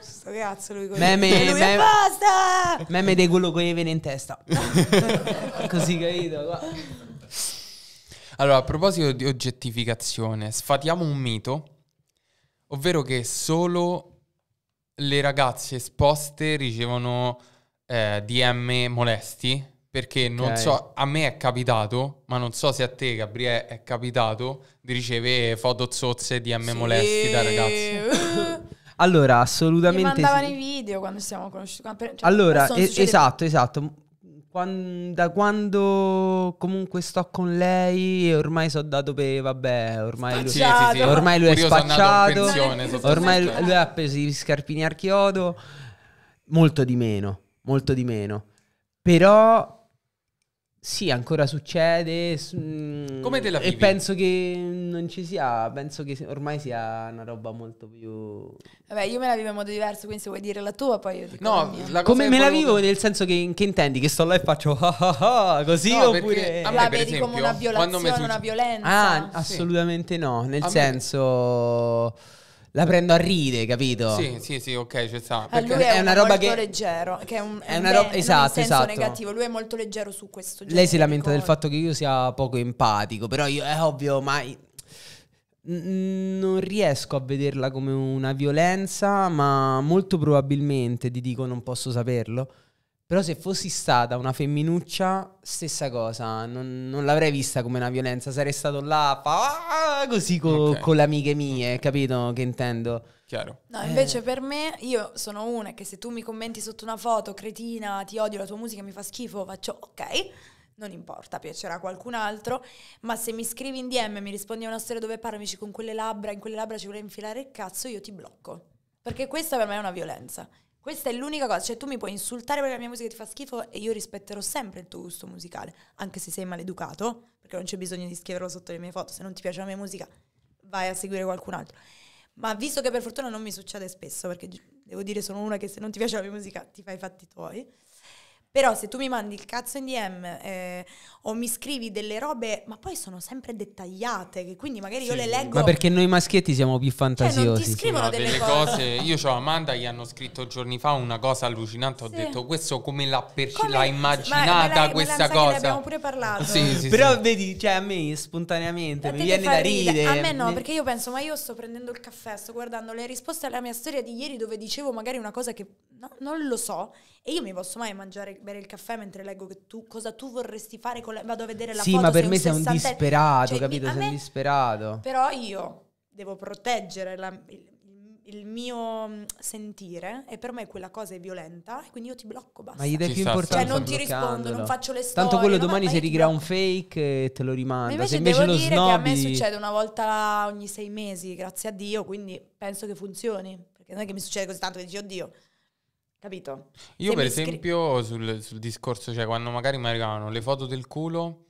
C: Sto cazzo lui con meme, lui meme, basta! Meme di quello con i vene in testa.
B: Così capito? Qua.
A: Allora, a proposito di oggettificazione, sfatiamo un mito, ovvero che solo le ragazze esposte ricevono eh, DM molesti perché non okay. so, a me è capitato, ma non so se a te, Gabriele, è capitato di ricevere foto zozze DM M molesti sì. da ragazzi.
B: Allora, assolutamente. Mi mandavano
C: sì. i video quando siamo conosciuti. Quando, cioè, allora, es- esatto, esatto. Quando,
B: da quando comunque sto con lei, ormai sono dato per vabbè, ormai lui, sì, sì, ormai lui è spacciato, pensione, ormai lui, lui ha appeso gli scarpini a Chiodo, molto di meno, molto di meno. Però sì, ancora succede. Mm, come te la vivi? E penso che non ci sia, penso che ormai sia una roba molto più...
C: Vabbè, io me la vivo in modo diverso, quindi se vuoi dire la tua poi io dico No,
B: la Come me la vivo nel senso che, che, intendi? Che sto là e faccio ah, ah, ah, così no, oppure... A me, la vedi esempio, come una violazione, una violenza? Ah, sì. assolutamente no, nel a senso... Me la prendo a ride, capito? Sì, sì,
A: sì, ok, ci sta. Ah,
C: Perché lui è, è una roba molto che... leggero, che è, un, è una roba... Esatto, esatto. negativo, lui è molto leggero su questo Lei si lamenta del fatto
B: che io sia poco empatico, però io è ovvio, ma
D: non
B: riesco a vederla come una violenza, ma molto probabilmente, ti dico, non posso saperlo però se fossi stata una femminuccia, stessa cosa, non, non l'avrei vista come una violenza, sarei stato là ah, così co- okay. con le amiche mie, okay. capito che intendo?
A: Chiaro.
C: No, invece eh. per me, io sono una che se tu mi commenti sotto una foto, cretina, ti odio, la tua musica mi fa schifo, faccio ok, non importa, piacerà a qualcun altro, ma se mi scrivi in DM, mi rispondi a una storia dove parlo, mi dici con quelle labbra, in quelle labbra ci vuole infilare il cazzo, io ti blocco. Perché questa per me è una violenza. Questa è l'unica cosa, cioè tu mi puoi insultare perché la mia musica ti fa schifo e io rispetterò sempre il tuo gusto musicale, anche se sei maleducato, perché non c'è bisogno di scriverlo sotto le mie foto, se non ti piace la mia musica vai a seguire qualcun altro. Ma visto che per fortuna non mi succede spesso, perché devo dire sono una che se non ti piace la mia musica ti fai i fatti tuoi, però se tu mi mandi il cazzo in DM eh, o mi scrivi delle robe, ma poi sono sempre dettagliate, che quindi magari sì. io le leggo. Ma perché
B: noi maschietti siamo più fantasiosi? Cioè, non ti
C: scrivono no, delle, delle cose. cose. Io
A: ho Amanda, gli hanno scritto giorni fa una cosa allucinante. Ho sì. detto questo come l'ha, per- come... l'ha immaginata la, questa cosa. Ne abbiamo pure parlato. Sì, sì, Però vedi, cioè a me
B: spontaneamente
A: mi viene da ridere. Ride. A
C: me no, perché io penso, ma io sto prendendo il caffè, sto guardando le risposte alla mia storia di ieri dove dicevo magari una cosa che no, non lo so e io mi posso mai mangiare, bere il caffè mentre leggo che tu, cosa tu vorresti fare con la... Vado a vedere la sì, foto. Sì, ma per me sei un disperato, cioè, capito? Mi, sei un
B: disperato.
C: Però io devo proteggere la, il, il mio mm, sentire e per me quella cosa è violenta e quindi io ti blocco basta. Ma gli dai più importanti cioè non ti rispondo, non faccio le storie. Tanto quello domani si ricrea un
B: fake e te lo rimanda. Ma invece, invece devo dire snobi... che a me succede
C: una volta ogni sei mesi, grazie a Dio, quindi penso che funzioni, perché non è che mi succede così tanto che dici oddio Capito? Io Se per
A: esempio sul, sul, discorso, cioè quando magari mi arrivavano le foto del culo,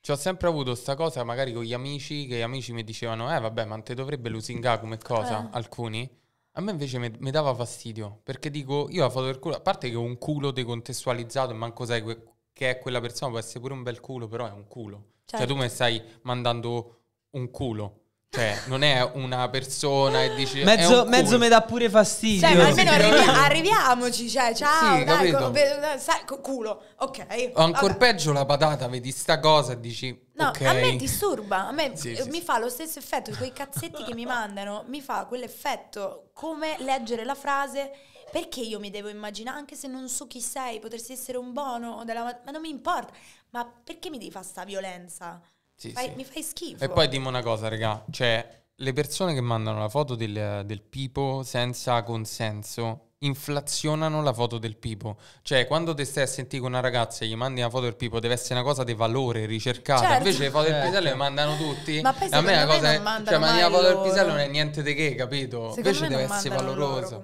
A: cioè, ho sempre avuto questa cosa magari con gli amici, che gli amici mi dicevano, eh vabbè, ma te dovrebbe lusingare come cosa, eh. alcuni. A me invece mi dava fastidio, perché dico, io la foto del culo, a parte che ho un culo decontestualizzato e manco sai que- che è quella persona, può essere pure un bel culo, però è un culo. Certo. Cioè tu certo. mi stai mandando un culo. Cioè, non è una persona e dici. Mezzo, mezzo mi dà pure fastidio. Cioè, ma almeno arrivi-
C: arriviamoci. Cioè, ciao, Sì, dai, co- ve- eh, sai, co- culo. Ok. O ancora peggio
A: la patata, vedi sta cosa e dici. No, ok. a me disturba, a me Sì, eh, sì, mi
C: sì. fa lo stesso effetto quei cazzetti che mi mandano, mi fa quell'effetto come leggere la frase perché io mi devo immaginare, anche se non so chi sei, potresti essere un bono, o della, ma non mi importa, ma perché mi devi fare sta violenza? Sì, fai, sì. Mi fai schifo. E poi dimmi
A: una cosa, raga, cioè le persone che mandano la foto del, del pipo senza consenso inflazionano la foto del pipo. Cioè, quando te stai a sentire con una ragazza e gli mandi una foto del pipo, deve essere una cosa di valore, ricercata. Certo. Invece le foto del certo. pisello le mandano tutti. Ma poi a me la cosa me è, cioè, ma la foto loro. del pisello non è niente di che, capito? Secondo Invece deve essere valorosa.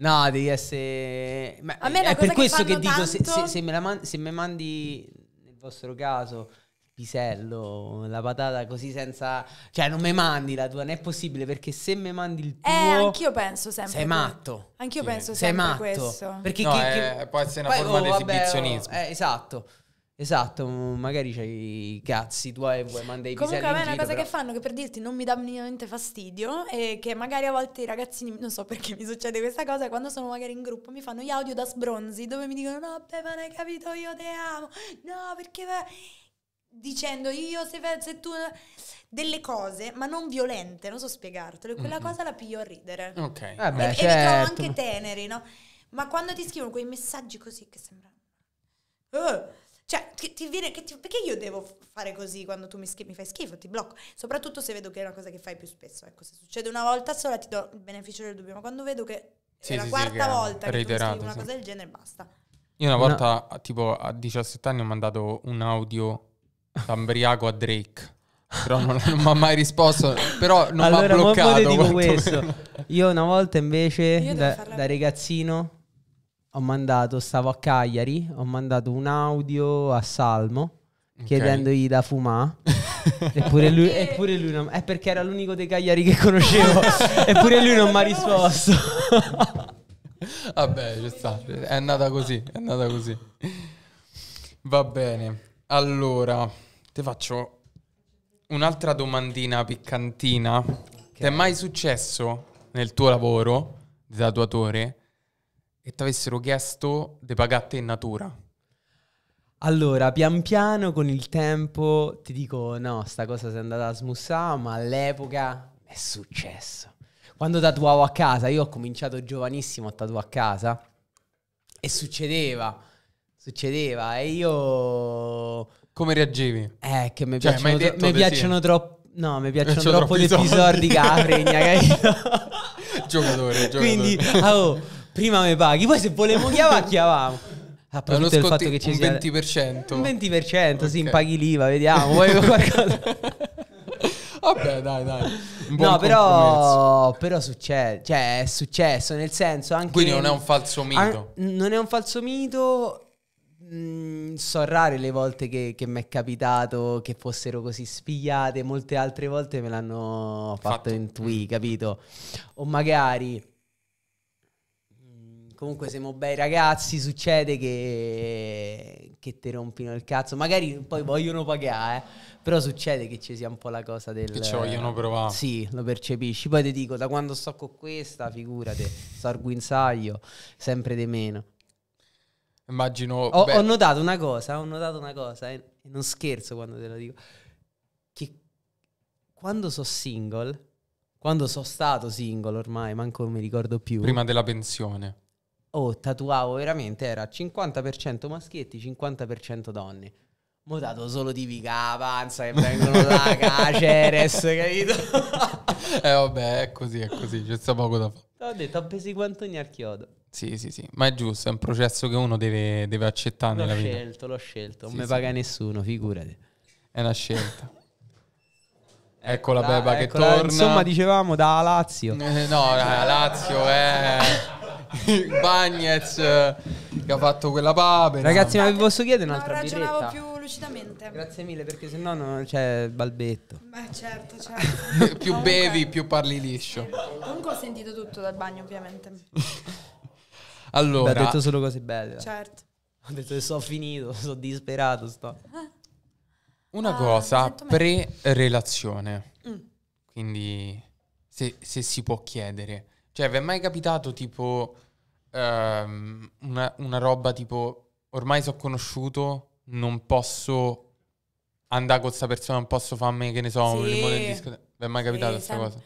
B: No, devi essere. Ma a me è, è per questo che, dico: tanto... se, se, se, me man- se me mandi nel vostro caso pisello, la patata così senza... Cioè non mi mandi la tua, non è possibile perché se mi mandi il eh, tuo... Eh, anch'io
C: penso sempre. Sei
B: matto.
C: Anch'io sì. penso sempre matto. questo. Perché no, che, eh,
B: è, può essere una Poi, forma oh, di oh, esibizionismo. Oh, eh, esatto. Esatto, magari c'hai i cazzi tuoi e vuoi mandare i piselli Comunque a me è una cosa però. che
C: fanno che per dirti non mi dà minimamente fastidio e che magari a volte i ragazzini, non so perché mi succede questa cosa, quando sono magari in gruppo mi fanno gli audio da sbronzi dove mi dicono no Beva, non hai capito, io te amo, no perché... Beh dicendo io se, se tu delle cose, ma non violente, non so spiegartelo, e quella mm. cosa la piglio a ridere. Ok. Eh beh, e, certo. e mi certo. trovo anche teneri, no? Ma quando ti scrivono quei messaggi così che sembrano... Uh, cioè, ti, ti viene, ti, perché io devo fare così quando tu mi, schi- mi, fai schifo? Ti blocco. Soprattutto se vedo che è una cosa che fai più spesso. Ecco, se succede una volta sola ti do il beneficio del dubbio, ma quando vedo che sì, è la sì, quarta sì, volta che tu mi scrivi una cosa del genere, basta. Io una volta,
A: no. tipo a 17 anni, ho mandato un audio Tambriaco a Drake. Però non, non mi ha mai risposto. Però non allora, mi ha bloccato. Dico questo.
B: Io una volta invece, da, da ragazzino, ho mandato, stavo a Cagliari, ho mandato un audio a Salmo chiedendogli okay. da fumare. eppure lui, eppure lui non, è perché era l'unico dei Cagliari che conoscevo. eppure lui non mi ha risposto. Vabbè, c'è sta.
A: È andata così, è andata così. Va bene. Allora, ti faccio un'altra domandina piccantina. Okay. Ti è mai successo nel tuo lavoro di tatuatore e ti avessero chiesto di pagare in natura?
B: Allora, pian piano con il tempo ti dico no, sta cosa si è andata a smussare, ma all'epoca è successo. Quando tatuavo a casa, io ho cominciato giovanissimo a tatuare a casa e succedeva, succedeva e io come
A: reagivi? Eh, che mi cioè, piacciono, tro- mi piacciono sì. troppo. No, mi piacciono C'ho cioè, troppo gli episodi di Capregna, giocatore, giocatore. Quindi, oh,
B: prima mi paghi, poi se volevo chiamare, chiamavamo. A proposito del fatto che ci sia... Un 20%? Un 20%, okay. sì, impaghi l'IVA, vediamo, vuoi
A: qualcosa... Vabbè, dai, dai. No, però,
B: però, succede, cioè è successo nel senso anche... Quindi non è un falso mito. An- non è un falso mito Mm, so rare le volte che, che mi è capitato che fossero così spigliate, molte altre volte me l'hanno fatto, fatto. intuì, mm. capito? O magari mm, comunque siamo bei ragazzi, succede che, che te rompino il cazzo. Magari poi vogliono pagare, eh? però succede che ci sia un po' la cosa del... Che ci vogliono provare. Sì, lo percepisci. Poi ti dico, da quando sto con questa, figurate, sto al guinzaglio, sempre di
A: meno. Immagino... Ho, ho,
B: notato una cosa, ho notato una cosa, eh, e eh, non scherzo quando te lo dico, che quando sono single, quando sono stato single ormai, manco mi ricordo
A: più... Prima della pensione.
B: Oh, tatuavo veramente, era 50% maschietti, 50% donne. dato solo di Vica, panza che vengono da Caceres, capito?
A: eh vabbè, è così, è così, c'è poco da fare.
B: Ho detto, ho preso i guantoni al chiodo.
A: Sì, sì, sì, ma è giusto, è un processo che uno deve, deve accettare l'ho nella vita. scelto, l'ho scelto, non sì, mi sì. paga nessuno, figurati. È una scelta. ecco la Beba eccola, che torna. Insomma, dicevamo da Lazio. Eh, no, Lazio è... Eh. Bagnez eh, che ha fatto quella papera. Ragazzi, ma ah,
B: vi posso chiedere un'altra no, birretta?
A: più lucidamente.
C: Grazie mille, perché
B: sennò no c'è il balbetto. Beh, certo, certo. più Comunque- bevi, più
C: parli liscio. Comunque ho sentito tutto dal bagno, ovviamente. Beh,
A: Allora, detto solo cose belle. Eh.
C: Certo.
B: Ho detto che sono finito, sono disperato. Sto.
A: Una Ah, cosa pre-relazione. Mm. Quindi, se, se si può chiedere, cioè, vi è mai capitato tipo ehm, una, una roba tipo ormai sono conosciuto, non posso andare con questa persona, non posso farmi, che ne so, un Sì. limone in discoteca. Vi è mai capitato questa sempre. cosa?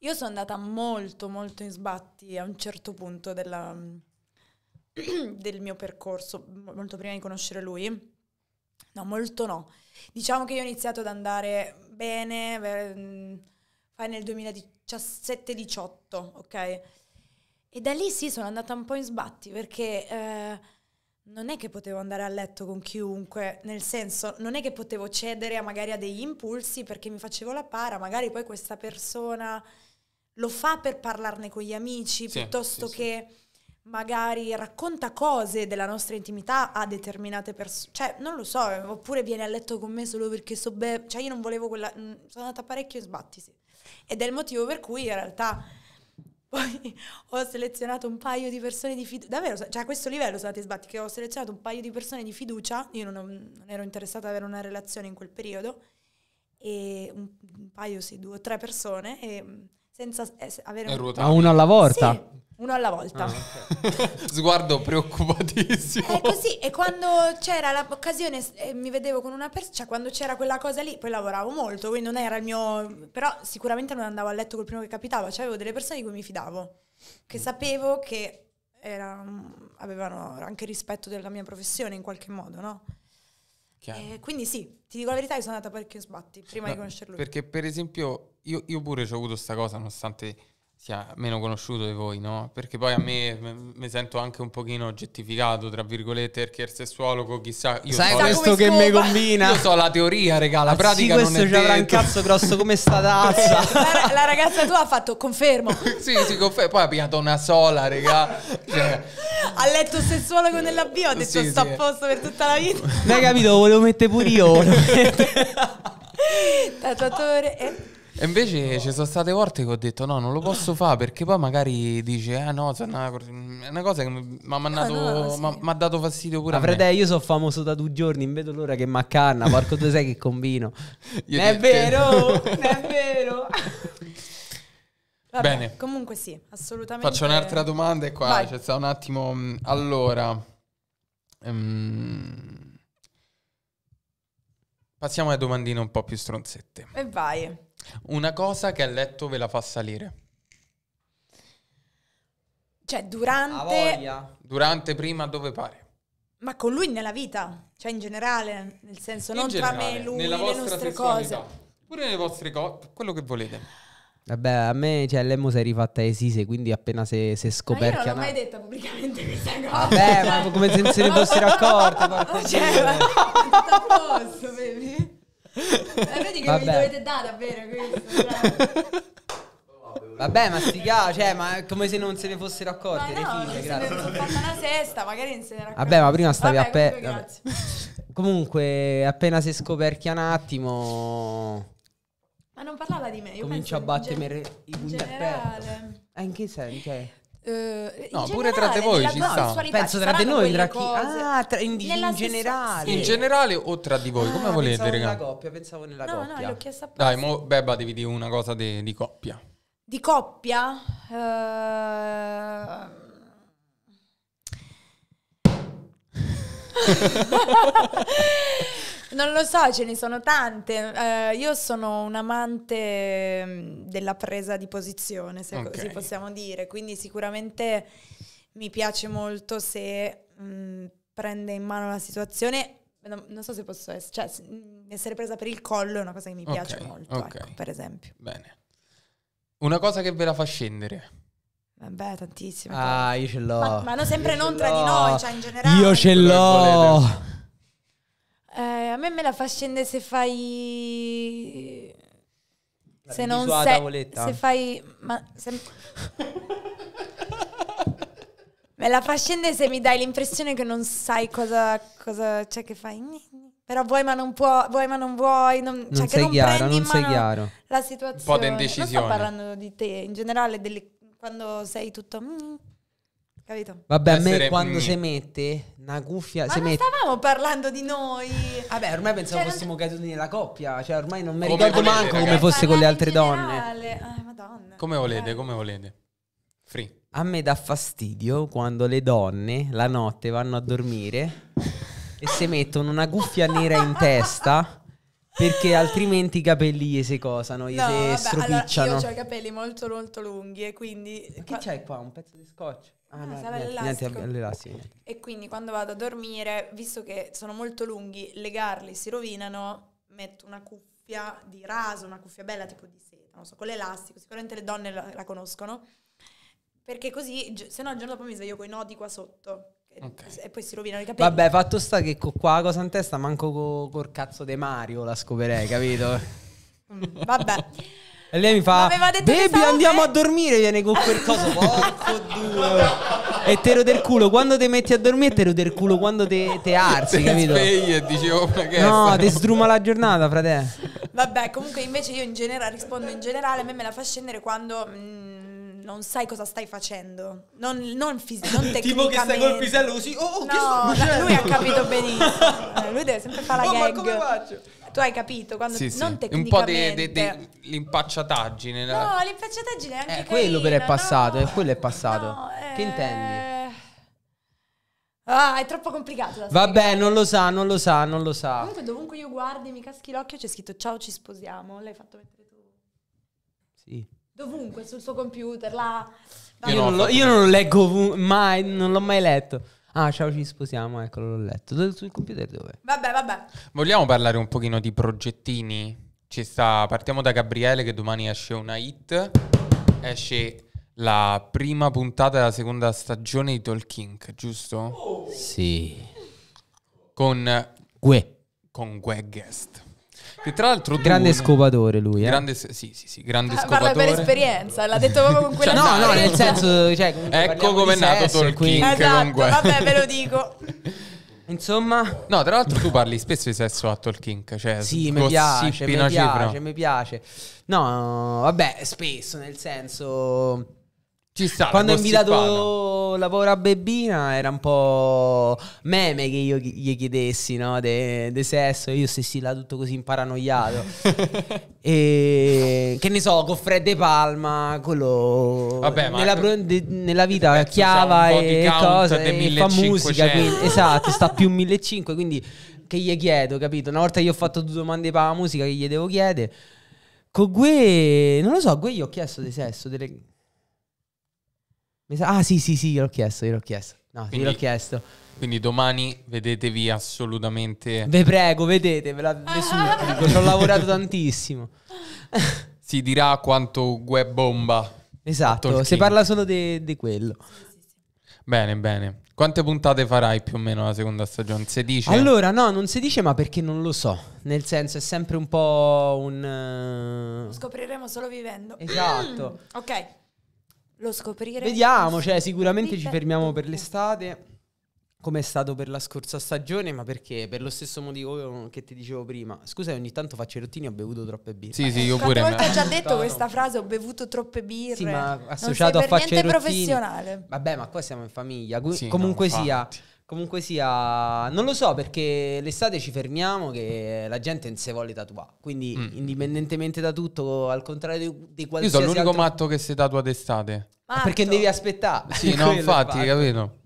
C: Io sono andata molto, molto in sbatti a un certo punto della- del mio percorso, molto prima di conoscere lui. No, molto no. Diciamo che io ho iniziato ad andare bene, beh, mhmm, fai nel 2017-18, ok? E da lì sì, sono andata un po' in sbatti perché eh, non è che potevo andare a letto con chiunque, nel senso non è che potevo cedere a magari a degli impulsi perché mi facevo la para, magari poi questa persona lo fa per parlarne con gli amici sì, piuttosto sì, che sì. magari racconta cose della nostra intimità a determinate persone, cioè non lo so, oppure viene a letto con me solo perché so bene, cioè io non volevo quella, mm, sono andata parecchio in sbatti, sì ed è il motivo per cui in realtà poi ho selezionato un paio di persone di fiducia, davvero, cioè a questo livello sono andate sbatti, che ho selezionato un paio di persone di fiducia, io non, ho, non ero interessata ad avere una relazione in quel periodo, e un, un paio, sì, due o tre persone, e senza eh, avere un... Ma ah, uno alla volta? Sì, uno alla volta. Ah, okay. Sguardo
A: preoccupatissimo.
C: È così, e quando c'era l'occasione, eh, mi vedevo con una persona, cioè quando c'era quella cosa lì, poi lavoravo molto, quindi non era il mio... però sicuramente non andavo a letto col primo che capitava, cioè avevo delle persone di cui mi fidavo, che mm. sapevo che erano, avevano anche rispetto della mia professione in qualche modo, no? Eh, quindi sì, ti dico la verità, io sono andata parecchio sbatti prima no, di conoscerlo. Perché
A: per esempio io, io pure ho avuto questa cosa, nonostante sia meno conosciuto di voi, no? Perché poi a me mi sento anche un pochino oggettificato, tra virgolette, perché il sessuologo, chissà, io Sai so questo che mi combina. Io so la teoria, regà, la ah pratica sì, non è questo c'avrà un cazzo
B: grosso come sta tazza.
C: la, la, ragazza tua ha fatto confermo.
A: sì, sì, confermo. Poi ha pigliato una sola, regà. Cioè...
C: Ha letto sessuologo nell'avvio, ha detto sì, sta sì. a posto per tutta la vita.
A: Non hai capito, volevo mettere pure io. Volevo
C: Tatuatore e... Eh?
A: E invece no. ci sono state volte che ho detto no, non lo posso ah. fare perché poi magari dice ah no, è una cosa che mi ha ah, no, no, sì. dato fastidio pure. Ma frate, io
B: sono famoso da due giorni, non vedo l'ora che m'accanna, porco
A: tu sai che combino. Io non è vero, non è vero.
C: Vabbè, Bene. Comunque sì, assolutamente. Faccio un'altra domanda e qua Vai.
A: c'è stato un attimo. Mm, allora, um, passiamo alle domandine un po' più stronzette.
C: E vai.
A: Una cosa che a letto ve la fa salire.
C: Cioè, durante... La durante...
A: voglia. Durante, prima, dove pare.
C: Ma con lui nella vita, cioè in generale, nel senso In non tra me e lui, nella le vostra nostre sessualità,
A: cose. Pure nelle vostre cose, quello che volete.
B: Vabbè, a me, cioè, Lemmo si è rifatta Esise, quindi appena se, se Ma io non l'ho mai
C: detta pubblicamente questa cosa. Vabbè, ma come se non se ne fossero accorti. porco Cioè, è Dio. tutto a posto, vedi? eh, vedi che Vabbè. mi dovete dare davvero questo. Vabbè, ma sti ca,
B: cioè, ma è come se non se ne fossero accorti. Ma no, figlie, se ne sono fatta una
C: sesta, magari non se ne racconta. Vabbè, ma prima stavi a pe...
B: Comunque, appena si scoperchia un attimo...
C: Ma non parlava di me, io Comincia a battere i pugni a
B: Anche se, cioè...
C: Uh, no, pure tra di voi ci sta.
B: Penso tra di noi, tra chi? Ah, tra, in, in, generale. In
A: generale o tra di voi, ah, come volete, raga? Nella coppia,
B: pensavo nella no, coppia. No, l'ho chiesto
C: apposta. Dai, mo
A: Beba devi dire una cosa di, di coppia.
C: Di coppia? Uh... Non lo so, ce ne sono tante. Uh, io sono un amante mm, della presa di posizione, se okay. così possiamo dire. Quindi sicuramente mi piace molto se mh, mm, prende in mano la situazione. Non, non so se posso essere, cioè, mm, essere presa per il collo è una cosa che mi okay. piace molto, okay. ecco, per esempio.
A: Bene. Una cosa che ve la fa scendere.
C: Vabbè, tantissime. Ah, io ce l'ho. Ma, ma no, sempre io non tra di noi, cioè in generale. Io ce l'ho. Eh, a me me la fa scendere se fai... La non sei... Se fai... Ma, se... me la fa scendere se mi dai l'impressione che non sai cosa, cosa c'è cioè che fai. Però vuoi ma non puoi, vuoi ma non vuoi. Non, non cioè sei non chiaro, non sei chiaro. La situazione. Un po' di indecisione. Non sto parlando di te, in generale delle, quando sei tutto... Mm, Capito? Vabbè, a
B: me quando mm. si mette una cuffia. Ma se non mette...
C: stavamo parlando di noi. Vabbè, ormai cioè, pensavo cioè, fossimo
B: non... caduti nella coppia. Cioè, ormai non mi ricordo volete, manco come cioè, fosse con le altre donne. Ah,
A: madonna. Come volete, come volete. Free.
B: A me dà fastidio quando le donne la notte vanno a dormire e si mettono una cuffia nera in testa. Perché altrimenti i capelli gli si cosano, gli no, si stropicciano. Allora, io ho
C: i capelli molto
B: molto lunghi e quindi... Che c'hai qua? Un pezzo di scotch? Ah, no, ah, sarà l'elastico. l'elastico.
C: E quindi quando vado a dormire, visto che sono molto lunghi, legarli si rovinano, metto una cuffia di raso, una cuffia bella tipo di seta, non so, con l'elastico, sicuramente le donne la, la conoscono, perché così, se no il giorno dopo mi sveglio con i nodi qua sotto. Okay. E poi si rovinano i capelli. Vabbè,
B: fatto sta che con qua cosa in testa manco col cazzo di Mario la scoperei, capito? Mm, vabbè. E lei mi fa: Baby, andiamo a eh? dormire. Viene con quel coso. Porco due. E te rode il culo quando ti metti a dormire, te rode il culo quando te, te arsi, te capito? svegli e
A: dicevo oh, ma che No, ti
B: struma la giornata, frate.
C: Vabbè, comunque invece io in generale rispondo in generale, a me me la fa scendere quando. Mh, mm, non sai cosa stai facendo. Non, non, fis- non Tipo che stai col pisello così, oh, oh no, no lui ha capito benissimo. Eh, lui deve sempre fare la oh, gag. ma come faccio? Tu hai capito quando sì, sì. non tecnicamente un
A: po' dell'impacciataggine. No,
C: l'impacciataggine è anche eh, carina, quello però è passato,
B: no. Eh, quello è passato. No, eh... Che intendi?
C: Ah, è troppo complicato da Vabbè,
B: non lo sa, non lo sa, non lo sa. Comunque
C: dovunque io guardi, mi caschi l'occhio, c'è scritto ciao, ci sposiamo. L'hai fatto mettere tu. Sì dovunque sul suo computer. La... Io,
B: non lo, io non lo leggo mai, non l'ho mai letto. Ah, ciao, ci sposiamo, eccolo, l'ho letto. Sul computer dove? Vabbè, vabbè.
A: Vogliamo parlare un pochino di progettini? Ci sta, partiamo da Gabriele che domani esce una hit. Esce la prima puntata della seconda stagione di Talking, giusto? Sì. Con, Gue. con Gue Guest.
C: Che tra l'altro grande tu, scovatore lui, eh? grande,
A: sì, sì, sì, grande ah, scovatore. Parla per esperienza,
C: l'ha detto proprio con quella cioè, No, no, nel senso,
A: cioè, Ecco come è nato Tolkien esatto, vabbè, ve lo dico. Insomma, no, tra l'altro tu parli spesso di sesso a Tolkien, cioè Sì, mi piace, mi piace,
B: mi piace. No, vabbè, spesso nel senso ci sta. Quando ho invitato la povera bebina era un po' meme che io gli chiedessi, no? De, de sesso, io stessi là tutto così imparanoiato. e che ne so, con Fred De Palma, quello... Vabbè, ma... Nella, de, nella vita Beh, chiava e, cosa, e fa musica, quindi, esatto, sta più 1500, quindi che gli chiedo, capito? Una volta gli ho fatto due domande per la musica che gli devo chiedere. Con Gue, non lo so, Gue gli ho chiesto di sesso, delle Sa- ah sì sì sì, gliel'ho chiesto, gliel'ho chiesto. No, quindi, gliel'ho
A: chiesto. Quindi domani vedetevi assolutamente... Ve prego,
B: vedete, ve
D: supplico,
B: ci ho lavorato
A: tantissimo. si dirà quanto web bomba. Esatto, si parla solo di quello. Bene, bene. Quante puntate farai più o meno la seconda stagione? Se dice... Allora,
B: no, non si dice, ma perché non lo so. Nel senso, è sempre un po' un. Uh... Lo
C: scopriremo solo vivendo. Esatto. ok. Lo scopriremo. Vediamo, cioè sicuramente ci fermiamo per
B: l'estate, come è stato per la scorsa stagione, ma perché? Per lo stesso motivo che ti dicevo prima. Scusa, ogni tanto faccio i rottini, ho bevuto troppe birre. Sì, sì, eh, io pure. Una volta ho già detto
C: questa frase, ho bevuto troppe birre. Sì, ma associato non sei a faccia professionale.
B: Vabbè, ma qua siamo in famiglia, sì, comunque no, sia... Comunque sia, non lo so perché l'estate ci fermiamo che la gente non si vuole tatuare. Quindi, mm. indipendentemente da tutto, al contrario di, di qualsiasi. Io sono l'unico altro...
A: matto che si tatua d'estate.
B: Ah, matto. Perché devi aspettare.
A: Sì, no, infatti, capito.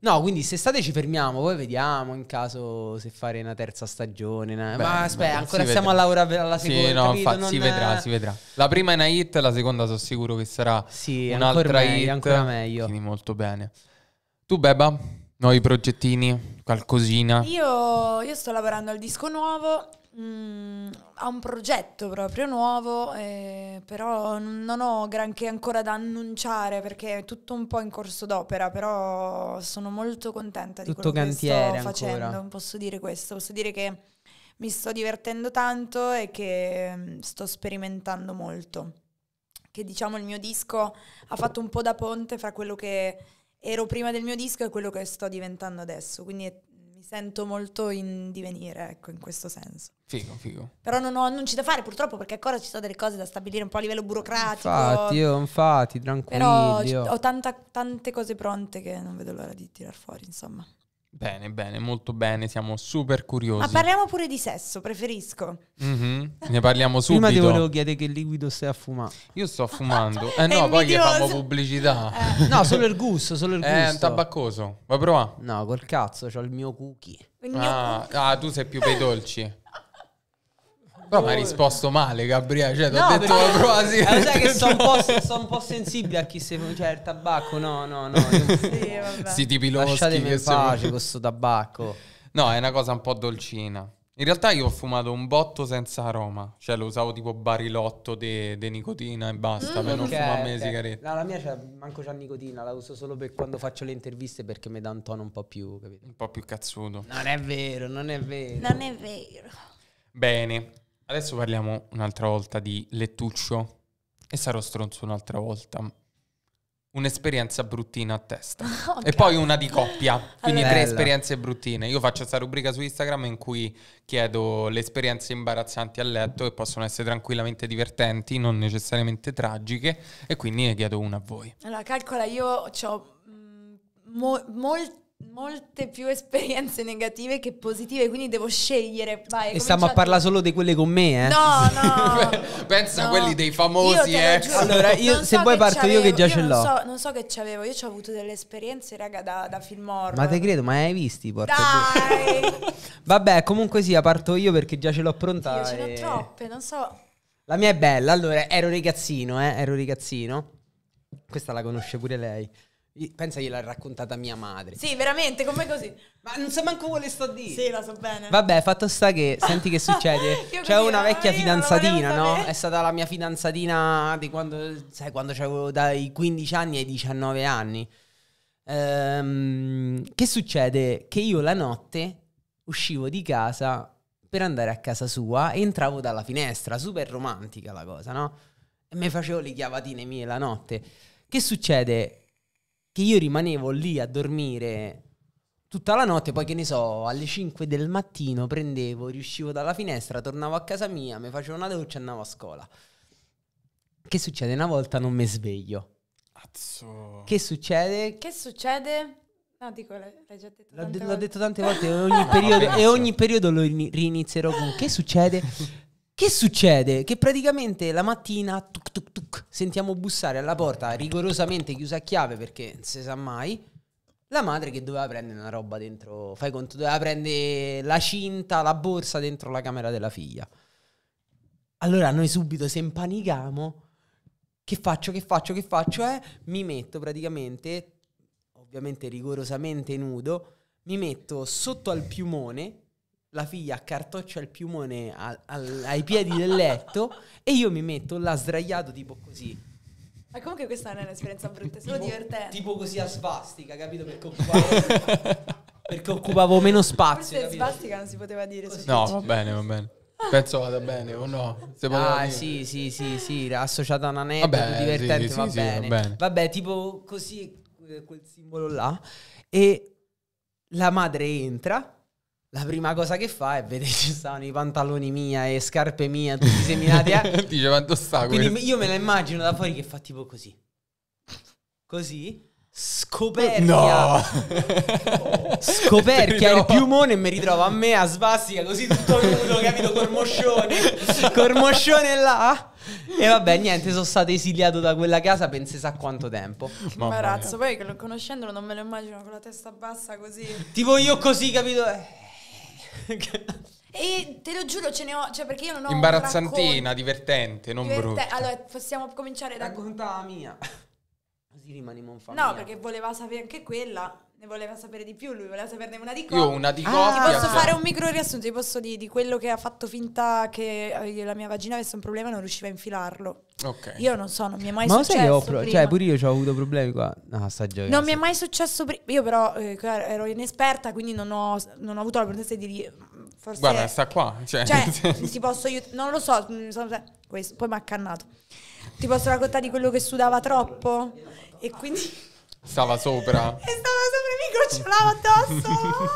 B: No, quindi se state ci fermiamo, poi vediamo in caso se fare una terza stagione. Una... Beh, Ma aspetta, ancora siamo a lavorare alla seconda. Sì, no, capito? non si vedrà, si vedrà.
A: La prima è una hit, la seconda sono sicuro che sarà sì, un'altra ancora meglio, hit. Ancora meglio. Quindi molto bene. Tu, Beba? Nuovi progettini, qualcosina?
C: Io, io sto lavorando al disco nuovo, mh, mm, a un progetto proprio nuovo, eh, però non ho granché ancora da annunciare perché è tutto un po' in corso d'opera, però sono molto contenta tutto di quello che sto facendo, ancora. posso dire questo, posso dire che mi sto divertendo tanto e che mm, sto sperimentando molto. Che diciamo il mio disco ha fatto un po' da ponte fra quello che ero prima del mio disco e quello che sto diventando adesso, quindi è, mi sento molto in divenire, ecco, in questo senso.
A: Figo, figo.
C: Però non ho annunci da fare purtroppo perché ancora ci sono delle cose da stabilire un po' a livello burocratico. Infatti, io,
B: infatti,
C: tranquillo. Però ho tanta, tante cose pronte che non vedo l'ora di tirar fuori, insomma.
A: Bene, bene, molto bene, siamo super curiosi. Ma ah,
C: parliamo pure di sesso, preferisco.
A: Mm-hmm. Ne parliamo subito. Prima ti volevo chiedere che liquido stai a fumare. Io sto fumando. Eh no, poi gli fanno pubblicità. Eh. No, solo il gusto, solo il eh, gusto. È un tabaccoso. Vuoi provare? No, col cazzo, ho il mio cookie. Il mio ah, cookie. ah, tu sei più per i dolci. Però mi hai risposto male, Gabriele. Cioè, ti ho no, detto la prosi. Eh, sai che sono un, son
B: un, po' sensibile a chi se cioè il tabacco. No, no, no. Io... sì, vabbè. Si tipi loschi Lasciatemi in pace se...
A: questo tabacco. No, è una cosa un po' dolcina. In realtà io ho fumato un botto senza aroma, cioè lo usavo tipo barilotto de, de nicotina e basta, mm, per
B: non fumare okay. le sigarette. No, la mia c'è, manco c'ha nicotina, la uso solo per quando faccio le interviste perché mi dà un tono un po' più, capito? Un po' più cazzuto. Non è vero, non è vero.
C: Non è vero.
A: Bene, Adesso parliamo un'altra volta di lettuccio e sarò stronzo un'altra volta. Un'esperienza bruttina a testa. Okay. E poi una di coppia, quindi Bella. tre esperienze bruttine. Io faccio questa rubrica su Instagram in cui chiedo le esperienze imbarazzanti a letto che possono essere tranquillamente divertenti, non necessariamente tragiche, e quindi ne chiedo una a voi.
C: Allora, calcola, io ho mm, mo- molti molte più esperienze negative che positive, quindi devo scegliere. Vai, e stiamo a
B: parlare solo di quelle con me, eh?
C: No, no.
A: Pensa
B: no. a quelli dei famosi, eh. Allora, io, non se vuoi parto io che già io ce l'ho. So,
C: non so che avevo, io ci ho avuto delle esperienze, raga, da, da film horror. Ma te
B: credo, ma hai visti, porca Dai! Vabbè, comunque sia, parto io perché già ce l'ho pronta. Io ce ne ho
C: troppe, non so.
B: La mia è bella, allora, ero ragazzino, eh, ero ragazzino. Questa la conosce pure lei. Pensa gliel'ha raccontata mia madre. Sì,
C: veramente, com'è così? Ma non so manco quello sto a dire. Sì, la so bene.
B: Vabbè, fatto sta che, senti che succede. C'è una vecchia fidanzatina, no? È stata la mia fidanzatina di quando, sai, quando avevo dai 15 anni ai 19 anni. Ehm, che succede? Che io la notte uscivo di casa per andare a casa sua e entravo dalla finestra, super romantica la cosa, no? E mi facevo le chiavatine mie la notte. Che succede? che io rimanevo lì a dormire tutta la notte, poi che ne so, alle 5 del mattino prendevo, riuscivo dalla finestra, tornavo a casa mia, mi facevo una doccia e andavo a scuola. Che succede? Una volta non mi sveglio.
C: Azzo.
B: Che succede?
C: Che succede? No, dico, l'hai già detto. L'ho, d- l'ho detto
B: tante volte ogni periodo, e ogni periodo lo rinizierò con che succede? Che succede? Che praticamente la mattina tuc, tuc, tuc, sentiamo bussare alla porta rigorosamente chiusa a chiave perché non si sa mai. La madre che doveva prendere una roba dentro, fai conto, doveva prendere la cinta, la borsa dentro la camera della figlia. Allora noi subito se impanichiamo, che faccio, che faccio, che faccio? Eh? Mi metto praticamente, ovviamente rigorosamente nudo, mi metto sotto al piumone la figlia accartoccia il piumone a, a, ai piedi del letto e io mi metto là sdraiato tipo così. Ma comunque questa non è un'esperienza brutta, è solo tipo, divertente. Tipo così a svastica, capito? Perché occupavo,
A: perché occupavo meno spazio.
C: Forse svastica non si poteva dire. Così. No, va
A: bene, va bene. Penso vada bene o no?
B: Se ah, sì, sì, sì, sì, associata a una aneddoto divertente, sì, sì, va, sì, bene. va bene. Vabbè, tipo così, eh, quel simbolo là. E la madre entra la prima cosa che fa è vedere ci stavano i pantaloni mia e scarpe mia tutti seminati. Eh. A... Dice quanto sta Quindi questo. io me la immagino da fuori che fa tipo così. Così. Scoperchia. No. Scoperchia il piumone e mi ritrovo a me a svastica così tutto nudo, capito? Cormoscione. Cormoscione là. E vabbè, niente, sono stato esiliato da quella casa per sa quanto tempo. Ma imbarazzo,
C: poi conoscendolo non me lo immagino con la testa bassa così.
A: Tipo io così, capito? Eh.
C: e te lo giuro, ce ne ho. Cioè, perché io non ho. Imbarazzantina,
A: divertente, non Diverte- brutta.
C: Allora, possiamo cominciare da. Racconta la mia.
A: Così rimaniamo un fan. No,
C: perché voleva sapere anche quella ne voleva sapere di più, lui voleva saperne una di coppia. Io una di coppia. Ah, ti posso cioè. fare un micro riassunto, ti posso dire di quello che ha fatto finta che eh, la mia vagina avesse un problema e non riusciva a infilarlo. Okay. Io non so, non mi è mai Ma successo. Ma pro- cioè, pure
B: io ho avuto problemi qua. No, sta gioia, Non
C: mi è mai successo prima. Io, però, eh, ero inesperta, quindi non ho, non ho avuto la potenza di dire. Forse Guarda, sta qua. Cioè, cioè ti posso aiutare. Non lo so. Mm, questo, poi mi ha accannato. Ti posso raccontare di quello che sudava troppo? E quindi.
A: Stava sopra.
C: E stava sopra e mi gocciolava addosso.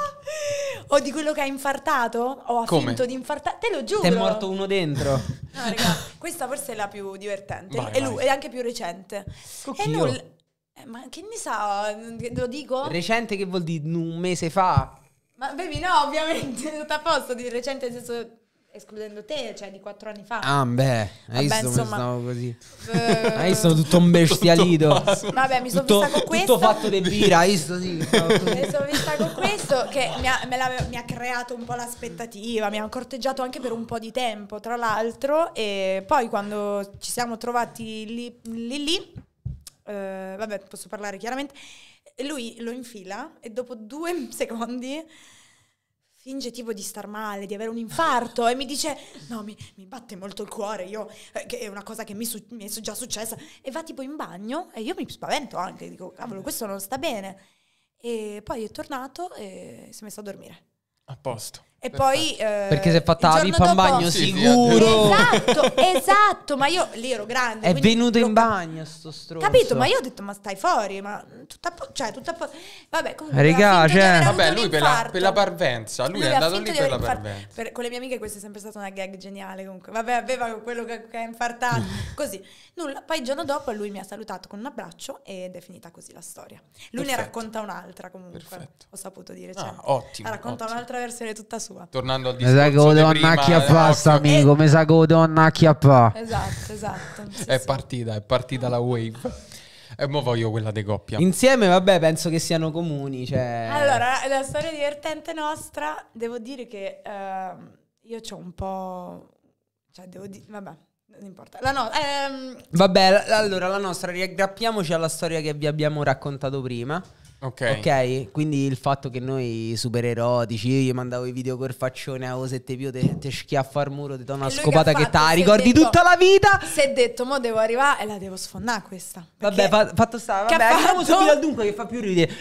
C: o di quello che ha infartato? O ha Come? finto di infartare? Te lo giuro. Te è morto
B: uno dentro.
C: No, raga, questa forse è la più divertente. Vai, e vai. lui, è anche più recente. Cocchio. E nulla. Eh, ma che ne sa? Lo dico?
B: Recente che vuol dire? Un mese fa?
C: Ma bevi no, ovviamente, tutto a posto di recente nel senso Escludendo te, cioè di quattro anni fa. Ah, beh, hai visto come stavo così? Eh... Hai visto tutto un bestialito. tutto, Vabbè, mi sono vista con questo. Tutto fatto di birra, hai visto sì. mi sono vista con questo che mi ha, mi ha, creato un po' l'aspettativa, mi ha corteggiato anche per un po' di tempo, tra l'altro. E poi quando ci siamo trovati lì lì, lì eh, vabbè, posso parlare chiaramente, lui lo infila e dopo due secondi finge tipo di star male, di avere un infarto e mi dice no, mi, mi batte molto il cuore, io, eh, che è una cosa che mi, su, mi, è già successa e va tipo in bagno e io mi spavento anche, dico cavolo mm. questo non sta bene e poi è tornato e si è messo a dormire. A posto. E poi... Eh, Perché si è fatta la pipa in bagno sì, sicuro. Esatto, esatto, ma io lì ero grande.
B: È venuto in bagno sto stronzo.
C: Capito, ma io ho detto ma stai fuori, ma tutta po- cioè tutta po- Vabbè, comunque... Regà, cioè... Vabbè, lui per la, per la, parvenza, lui, lui è andato lì per la parvenza. Per, con le mie amiche questa è sempre stata una gag geniale comunque. Vabbè, aveva quello che, che è infartato, così. Nulla, poi il giorno dopo lui mi ha salutato con un abbraccio ed è finita così la storia. Lui Perfetto. ne racconta un'altra comunque, Perfetto. ho saputo dire. recente. Ah, cioè, ottimo. Ha raccontato un'altra versione tutta sua sua. Tornando
A: al discorso Mi sa che volevo annacchiappare eh, sta
B: amico, mi sa che volevo annacchiappare. Esatto,
C: esatto.
A: Sì, è sì. partita, è partita la wave. E mo voglio quella di coppia.
B: Insieme, vabbè, penso che siano
A: comuni. Cioè...
C: Allora, la storia divertente nostra, devo dire che eh, io ho un po'. Cioè, devo dire. Vabbè. Non importa. La no- ehm...
B: Vabbè, allora la nostra, riaggrappiamoci alla storia che vi abbiamo raccontato prima. Okay. ok, quindi il fatto che noi super erotici, io gli mandavo i video col faccione a 7 più, te, te schiaffa al muro, ti do una scopata che, che te ricordi detto, tutta
C: la vita. Si è detto, mo devo arrivare e la devo sfondare questa.
B: Vabbè, fa, fatto sta, vabbè, andiamo subito al dunque che fa più ridere.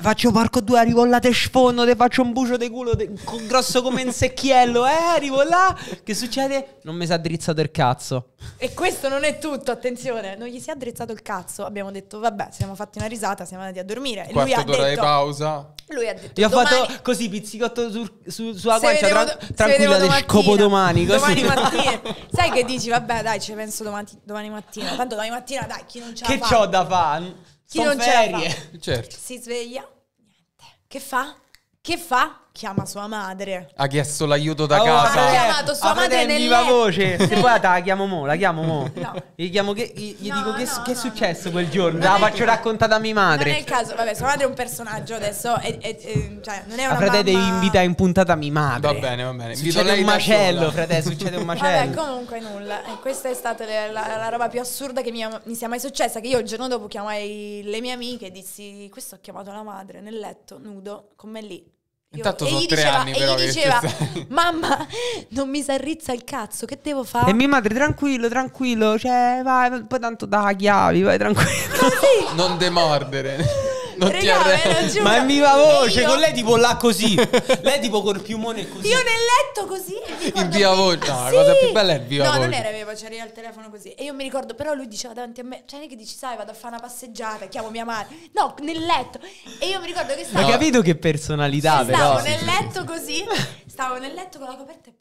B: Faccio parco due, arrivo là, te sfondo, te faccio un bucio di culo, te, grosso come un secchiello, eh, arrivo là. Che succede? Non mi si è addrizzato il cazzo.
C: E questo non è tutto, attenzione, non gli si è addrizzato il cazzo. Abbiamo detto, vabbè, siamo fatti una risata, siamo andati a dormire. Quattro lui ha detto, di
B: pausa.
C: Lui ha detto, Io ho fatto
B: così, pizzicotto su, su, sulla guancia, tra, tranquilla, ti scopo domani. Così. Domani mattina.
C: Sai che dici, vabbè, dai, ci penso domani, domani mattina. Tanto domani mattina, dai, chi non c'ha... che la Che c'ho da fare? Chi Son non ferie. Certo. Si sveglia, niente. Che fa? Che fa? chiama sua madre.
A: Ha chiesto l'aiuto da oh,
C: casa. Ha chiamato sua ah, madre nel viva
B: voce. Se poi la chiamo mo, la chiamo mo. No. Gli, chiamo che, gli no, dico no, che, no, che, è successo quel giorno. La faccio che... raccontata a mia madre. Non è il
C: caso, vabbè, sua madre è un personaggio adesso. È, è, è, cioè, non è una.
B: Ma frate, mamma... devi invita in puntata mia madre. Va bene, va bene. Succede un macello, frate, succede un macello. Vabbè,
C: comunque nulla. E questa è stata la, la, la roba più assurda che mi, mi, sia mai successa. Che io il giorno dopo chiamai le mie amiche e dissi: Questo ho chiamato la madre nel letto, nudo, con me lì. Intanto e sono gli tre diceva, anni però e gli diceva mamma non mi si arrizza il cazzo che devo fare e mia
B: madre tranquillo tranquillo cioè vai poi tanto da chiavi vai tranquillo
A: non demordere non Regale, ti arrendi. Ma è viva voce,
B: con lei tipo là così. lei tipo col piumone così. Io nel
C: letto così. In viva voce. No, la cosa più bella è viva no, voce. No, non era viva voce, cioè, era al telefono così. E io mi ricordo, però lui diceva davanti a me, cioè non che dici, sai, vado a fare una passeggiata, chiamo mia madre. No, nel letto. E io mi ricordo che stavo... Ma capito
B: che personalità, sì, però. Stavo nel letto
C: così, stavo nel letto con la coperta e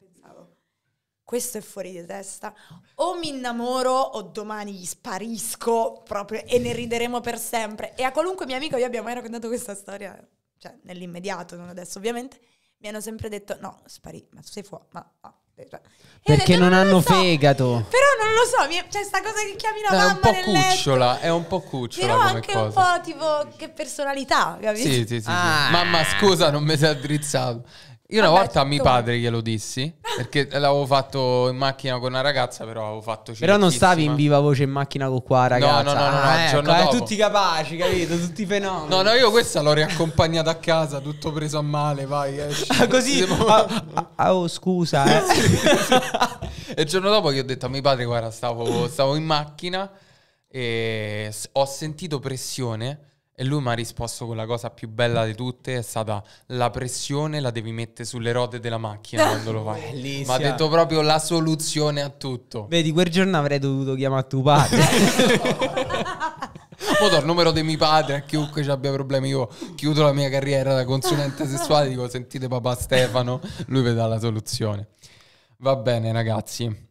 C: questo è fuori di testa, o mi innamoro o domani sparisco proprio e ne rideremo per sempre. E a qualunque mio amico io abbia mai raccontato questa storia, cioè nell'immediato, non adesso ovviamente, mi hanno sempre detto no, spari, ma sei fuori, ma... Ah, eh, cioè, no.
B: Perché detto, non, non hanno so, fegato.
C: Però non lo so, C'è cioè sta cosa che chiami la no, eh, mamma È un po'
A: cucciola, letto. è un po' cucciola Però anche cosa. un
C: po' tipo che personalità, capisci? Sì, sì, sì, ah. sì. Mamma,
A: scusa, non mi sei addrizzato. Io una Vabbè, volta a mio padre glielo dissi, perché l'avevo fatto in macchina con una ragazza, però avevo fatto Però non stavi in
B: viva voce in macchina con qua, ragazza. No, no, no, no, ah, ecco, eh, tutti
A: capaci, capito? Tutti fenomeni. No, no, io questa l'ho riaccompagnata a casa, tutto preso a male, vai, esci. Eh, ah, così? Ah, ah, oh, scusa, eh. e il giorno dopo gli ho detto a mio padre, guarda, stavo, stavo in macchina e ho sentito pressione e lui mi ha risposto con la cosa più bella di tutte, è stata la pressione la devi mettere sulle rote della macchina quando lo fai. Bellissima. Mi ha detto proprio la soluzione a tutto. Vedi, quel giorno avrei dovuto chiamare tuo padre. il numero di mio padre, a eh, chiunque ci abbia problemi io chiudo la mia carriera da consulente sessuale, dico sentite papà Stefano, lui vi dà la soluzione. Va bene ragazzi,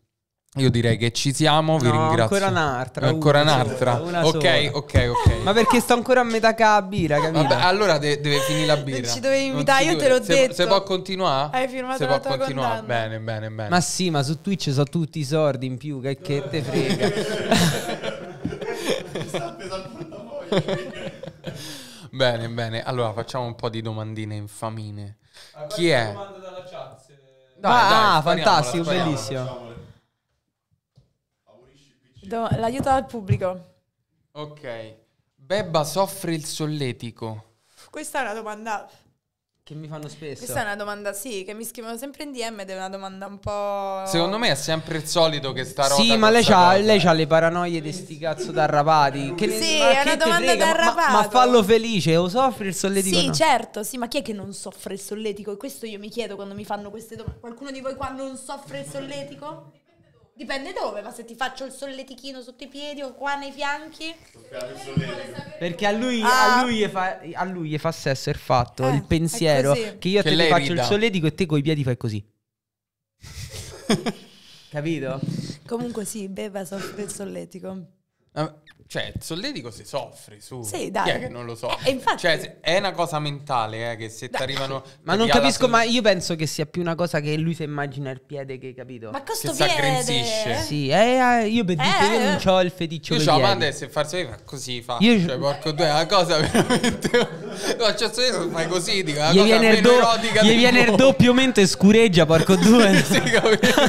A: io direi che ci siamo, vi no, ringrazio. Ancora un'altra. Ancora una, un'altra. Una ok, ok, ok. Ma perché sto ancora
B: a metà birra, capito? Vabbè, allora de- deve finire la birra. ci dovevi invitare, io te l'ho se detto. Se può
A: continuare? Hai firmato se la può continuare. Condanna. Bene, bene, bene. Ma sì,
B: ma su Twitch sono tutti i sordi in più, che, che te frega.
A: bene, bene. Allora facciamo un po' di domandine infamine. Ah, Chi è? Dai, ah, dai, fantastico, spariamola, bellissimo. Spariamola,
C: Do- l'aiuto al pubblico.
A: Ok. Bebba soffre il solletico.
C: Questa è una domanda.
A: Che mi fanno spesso. Questa è una
C: domanda, sì, che mi scrivono sempre in DM ed è una domanda un po'. Secondo
A: me è sempre il solito che sta roba. Sì, ma lei ha, lei
B: ha le paranoie di sti cazzo d'arrapati. Che sì,
C: ne, è una domanda d'arrapati. Ma, ma, fallo
B: felice, o soffre il solletico? Sì, no?
C: certo, sì, ma chi è che non soffre il solletico? E questo io mi chiedo quando mi fanno queste domande. Qualcuno di voi qua non soffre il solletico? Dipende dove, ma se ti faccio il solletichino sotto i piedi o qua nei fianchi.
B: Perché a lui, ah. a lui, fa, a lui fa sesso il fatto, eh, il pensiero che io a te ti faccio il solletico e te coi piedi fai così.
A: Capito?
C: Comunque sì, beva so- del solletico.
A: Ah, cioè, il solletico si soffre, su. Sì, dai. Chi è che non lo so? Eh, eh infatti... Cioè, è una cosa mentale, eh, che se ti arrivano... ma non capisco, ma
B: io penso che sia più una cosa che lui si immagina il piede, che capito? Ma questo che piede... Sì, eh, eh, io per eh, dire, io non eh. ho il feticcio Io c'ho manda se
A: farsi fa così, fa. Io cioè, porco due, è una cosa veramente... no, cioè, se fai così, dico, una gli cosa viene meno do... erotica Gli viene il
B: doppio mente scureggia, porco due. sì, capito?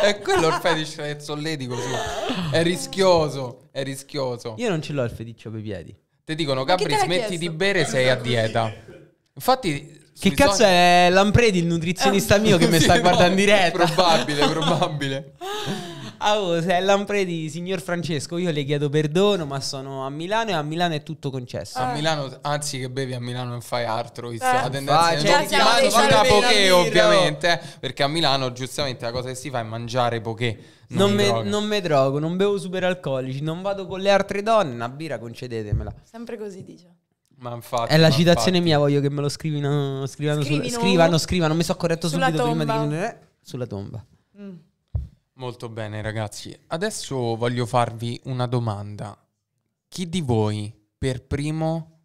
A: è quello il feticcio del solletico, su. È rischioso è rischioso. Io non ce l'ho il feticcio per i piedi. Ti dicono, Gabri, smetti di bere, sei a dieta. Infatti... Che cazzo è Lampredi, il nutrizionista eh. mio, che mi sta guardando in diretta? Probabile, probabile.
B: Ah, oh, se è Lampredi, signor Francesco, io le chiedo perdono, ma sono a Milano e a Milano è tutto concesso. A
A: Milano, anzi,
B: che bevi a Milano non fai altro.
A: Eh. La tendenza è cioè, mangiare mangia poche, ovviamente. Eh. Perché a Milano, giustamente, la cosa che si fa è mangiare poche. Non, non mi
B: drogo, non bevo super alcolici, non vado con le altre donne. Una birra, concedetemela.
A: Sempre così dice. Ma infatti, è la citazione infatti. mia, voglio che
B: me lo Scrivano, scrivano, sulla, scrivano, scrivano mi sono corretto subito tomba. prima di. Eh, sulla tomba.
A: Mm. Molto bene ragazzi, adesso voglio farvi una domanda. Chi di voi per primo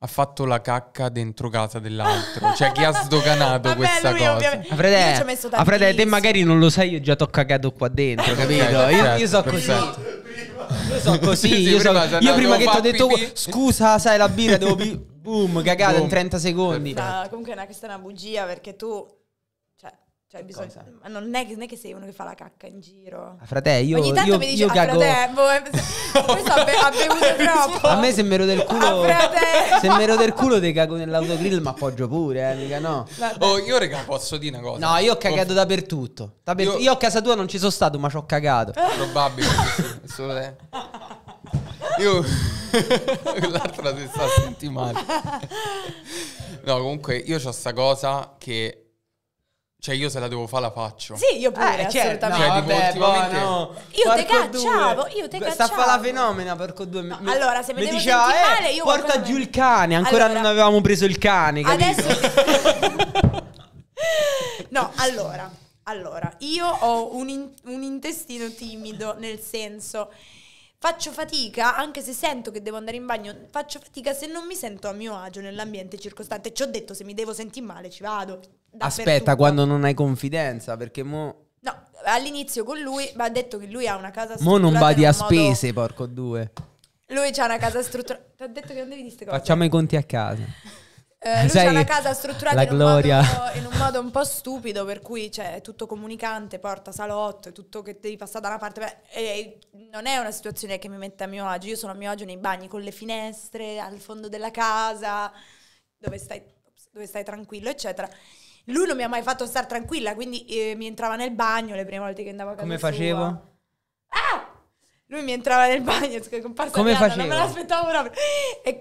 A: ha fatto la cacca dentro casa dell'altro. cioè, chi ha sdoganato Vabbè, questa cosa? Ovviamente... Ah, Frede, ci ho messo ah, Frede, te magari non lo sai, io già
B: t'ho cagato qua dentro, capito? Okay, io, io, so perfetto. così. Io so così, sì, io, prima, so, io prima che ti ho detto scusa, sai la birra, devo boom, cagata in 30 secondi. No,
C: comunque è una, questa è una bugia perché tu cioè, bisogna, ma non è, che, non è, che sei uno che fa la cacca in giro. Ah, frate, io Ogni tanto io, mi dici, io ah, cago... frate, boh, eh, questo ha, bevuto troppo.
B: A me se mi ero ah, del culo... se mi ero del culo te cago nell'autogrill, ma appoggio pure, eh, mica no.
A: Oh, io raga, posso dire una cosa? No, io ho cagato oh.
B: dappertutto. dappertutto. Io... io... a casa tua non ci sono stato, ma ci ho cagato.
A: Probabile, Solo te. Io... L'altra si sta sentendo male. No, comunque, io ho sta cosa che cioè, io se la devo fare la faccio. Sì, io
C: pure, eh, certo. assolutamente. Cioè, no, cioè, tipo, vabbè, no. Io te cacciavo, io te cacciavo. Sta fa la fenomena, porco due. No, allora, se mi devo diceva, eh, male, io porta giù
B: il cane, ancora allora, non avevamo preso il cane,
C: capito? Adesso... no, allora, allora, io ho un, in, un intestino timido, nel senso faccio fatica, anche se sento che devo andare in bagno, faccio fatica se non mi sento a mio agio nell'ambiente circostante. Ci ho detto, se mi devo sentire male, ci vado. Aspetta, quando
B: non hai confidenza, perché mo...
C: No, all'inizio con lui mi ha detto che lui ha una casa strutturata. Mo non vadi a modo... spese,
B: porco due.
C: Lui c'ha una casa strutturata. Ti ho detto che non devi dire queste cose. Facciamo i
B: conti a casa. Eh, eh, lui Sai, una casa strutturata in un, modo, in
C: un, modo, un po' stupido, per cui cioè, è tutto comunicante, porta salotto, è tutto che devi passare da una parte. e, non è una situazione che mi mette a mio agio. Io sono a mio agio nei bagni con le finestre, al fondo della casa, dove stai, dove stai tranquillo, eccetera. Lui non mi ha mai fatto stare tranquilla, quindi eh, mi entrava nel bagno le prime volte che andavo a casa. Come facevo? Sua. Ah! Lui mi entrava nel bagno, scusate, comparsa Come piano, facevo? non me l'aspettavo proprio. E,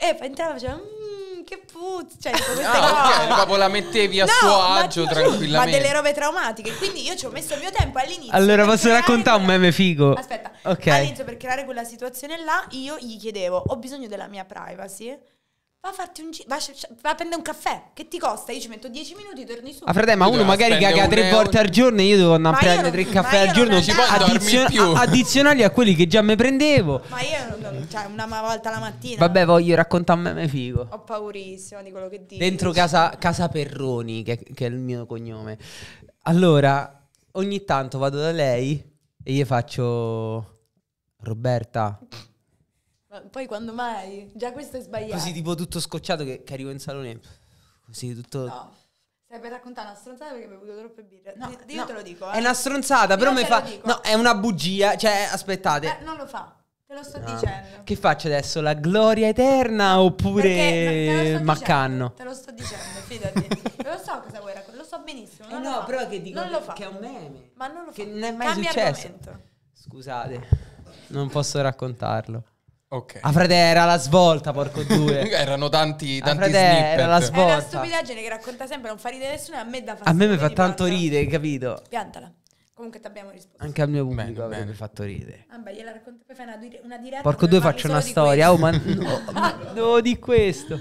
C: e entrava e faceva... Mm, che puzza. Cioè, tipo ah, queste ah, cose. proprio
A: la mettevi a no, suo agio ma, tranquillamente. Ma delle robe
C: traumatiche. Quindi io ci ho messo il mio tempo all'inizio. Allora, posso raccontare
B: un meme figo? Aspetta, okay. all'inizio
C: per creare quella situazione là, io gli chiedevo, ho bisogno della mia privacy Va a, farti un gi- va, va a prendere un caffè. Che ti costa? Io ci metto 10 minuti, e torni su. Ah, frate, ma uno magari caga tre volte
B: al giorno e io devo andare a prendere tre caffè al giorno ci può addizion- più. addizionali a quelli che già mi prendevo. Ma io
C: non, cioè, una volta la mattina. Vabbè,
B: voglio raccontare me figo.
C: Ho paurissimo di quello che dici. Dentro casa,
B: casa Perroni, che, che è il mio cognome. Allora, ogni tanto vado da lei e gli faccio Roberta
C: poi quando mai? Già questo è sbagliato. Così tipo
B: tutto scocciato che, che arrivo in salone. Così tutto... No.
C: Stai per raccontare una stronzata perché mi hai bevuto troppe birre. No, io no. te lo dico. Eh. È una stronzata, però mi fa... No,
B: è una bugia. Cioè, aspettate.
C: Eh, non lo fa. Te lo sto no. dicendo.
B: Che faccio adesso? La gloria eterna oppure Maccanno? Te lo
C: sto dicendo, fidati. lo so cosa vuoi raccontare, lo so benissimo. Eh no, però che dico non lo fa. che è un meme. Ma non lo fa. Che non è mai Cambia successo. Argomento.
B: Scusate, non posso raccontarlo. Ok. A frate era la svolta, porco due. Erano tanti, tanti frate, snippet. Era la svolta. È una stupidaggine
C: che racconta sempre, non fa ridere nessuno, a me da fastidio. A me mi fa tanto
B: ridere, capito?
C: Piantala. Comunque ti abbiamo risposto.
B: Anche al mio pubblico bene, avrebbe bene. fatto ridere.
C: Vabbè, ah, gliela racconto, poi fai una, dire- una diretta. Porco due faccio una storia,
B: oh, ma no, ma no, di questo.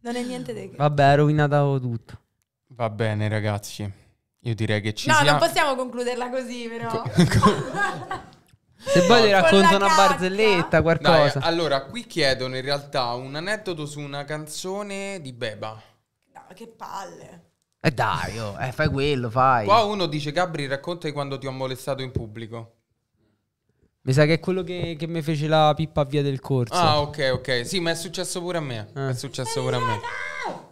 C: Non è niente
D: di
A: che. Vabbè, rovinato tutto. Va bene, ragazzi. Io direi che ci no, siamo. No, non possiamo
C: concluderla così, però. Se vuoi ti racconto una barzelletta,
A: qualcosa. Dai, allora, qui chiedono in realtà un aneddoto su una canzone di Beba.
C: No, che palle.
B: Eh dai, oh, eh, fai quello, fai. Qua
A: uno dice, Gabri, racconta quando ti ho molestato in pubblico.
B: Mi sa che è quello che, che mi fece la pippa via del corso. Ah,
A: ok, ok. Sì, ma è successo pure a me. Eh. È successo pure a me.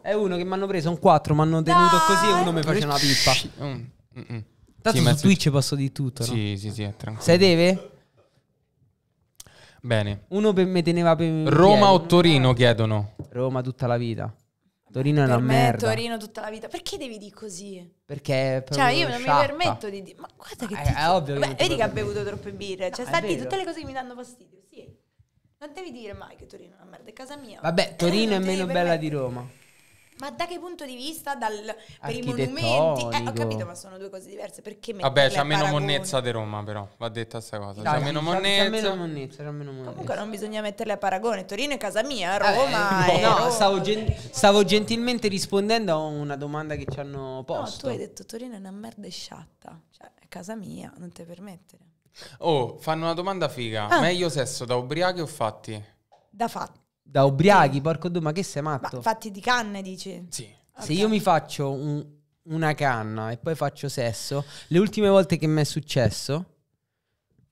B: È uno che mi hanno preso, un quattro, mi hanno tenuto no. così e uno mi faceva una pippa.
A: Mm, mm, mm. Tanto sì, su Twitch posso di tutto, no? Sì, sì, sì,
B: tranquillo. Sei deve? Bene. Uno per me teneva per Roma piedi. o Torino chiedono. Roma tutta la vita. Torino è per una me merda.
C: Torino tutta la vita. Perché devi dire così? Perché Cioè, io non sciappa. mi permetto di dire, ma guarda che eh, ti... è, ovvio Beh, vedi che ha bevuto troppe birre, cioè no, ah, sta lì tutte le cose che mi danno fastidio, sì. Non devi dire mai che Torino è una merda, è casa mia. Vabbè, Torino è eh, meno bella di Roma. Ma da che punto di vista? Dal, per i monumenti? Eh, ho capito, ma sono due cose diverse. Perché Vabbè, c'ha meno monnezza
A: di Roma, però. Va detta questa cosa. Dai, c'ha, meno
B: monnezza. c'ha meno monnezza. C'ha meno monnezza.
C: Comunque non bisogna metterle a paragone. Torino è casa mia, eh, Roma eh, è No,
B: Stavo, gen- stavo, gentilmente rispondendo a una domanda che ci hanno posto. No, tu hai
C: detto Torino è una merda sciatta. Cioè, è casa mia, non te permettere.
A: Oh, fanno una domanda figa. Ah. Meglio sesso da ubriachi o fatti?
C: Da fatti.
B: Da ubriachi, porco due, ma che sei matto? Ma
C: fatti di canne, dici? Sì. Okay. Se io
B: mi faccio un, una canna e poi faccio sesso, le ultime volte che mi è successo,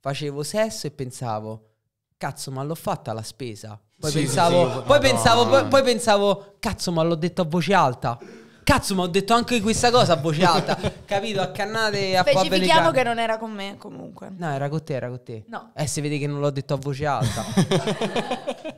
B: facevo sesso e pensavo, cazzo, ma l'ho fatta la spesa. Poi, sì, pensavo, sì, Poi, pensavo, poi, poi pensavo, cazzo, ma l'ho detto a voce alta cazzo ma ho detto anche questa cosa a voce alta capito a
C: cannate a specifichiamo che non era con me comunque no
B: era con te era con te no eh si vede che non l'ho detto a voce alta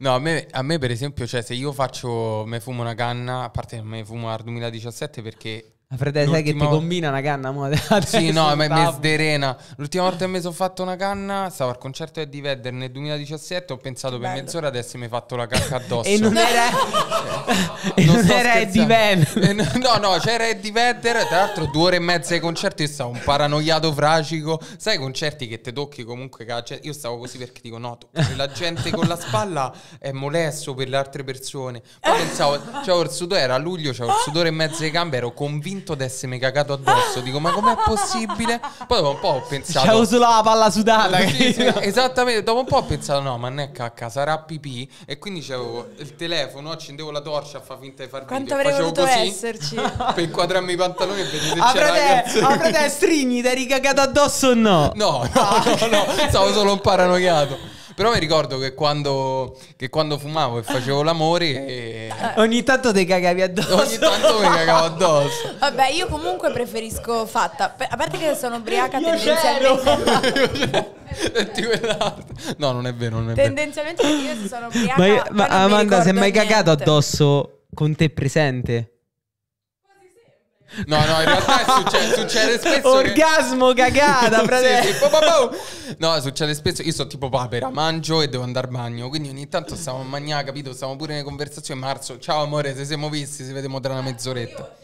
A: No, a me, a me per esempio, cioè, se io faccio, me fumo una canna, a parte me fumo al 2017 perché Fratello, sai che ti combina
B: una canna? sì, no, ma mi
A: sderena. L'ultima volta che mi sono fatto una canna, stavo al concerto di Eddie Vedder nel 2017. Ho pensato che per bello. mezz'ora di essermi fatto la cacca addosso. e non era, cioè, e non, non era Eddie Vedder. No, no, c'era Eddie Vedder. Tra l'altro, due ore e mezza di concerto. Io stavo un paranoiato fragico. Sai, concerti che te tocchi comunque. Cioè, io stavo così perché dico: no, toccare la gente con la spalla è molesto per le altre persone. Poi pensavo, c'avevo il sudore. Era a luglio, c'avevo il sudore e mezzo di gambe. Ero convinto convinto di essermi cagato addosso. Dico, ma com'è possibile? Poi dopo un po' ho pensato. C'avevo solo
B: la palla sudata. Sì,
A: Esattamente. Dopo un po' ho pensato, no, ma non è cacca, sarà pipì. E quindi c'avevo il telefono, accendevo la torcia a far finta di far Quanto Quanto avrei voluto esserci? per inquadrarmi i pantaloni e vedere se c'era te, Aprete, aprete,
B: stringi, ti eri cagato addosso o no?
A: No, no, no, no, no. Stavo solo un paranoiato. Però mi ricordo che quando, che quando fumavo e facevo l'amore... E... Eh. Eh,
B: eh. Ogni tanto ti
A: cagavi addosso. Ogni tanto mi cagavo addosso.
C: Vabbè, io comunque preferisco fatta. A parte che sono ubriaca io tendenzialmente...
A: no, non è vero, non è vero.
C: Tendenzialmente io sono ubriaca. Ma, io, ma Amanda, se mai cagato
B: addosso con te presente?
A: No, no, in realtà succede, succede spesso. Orgasmo che... cagata, fratello. sì, sì. No, succede spesso. Io sono tipo papera, mangio e devo andare a bagno. Quindi ogni tanto stiamo a mangià, capito? Stiamo pure nelle conversazioni. Marzo, ciao amore, se siamo visti, ci vediamo tra una mezz'oretta.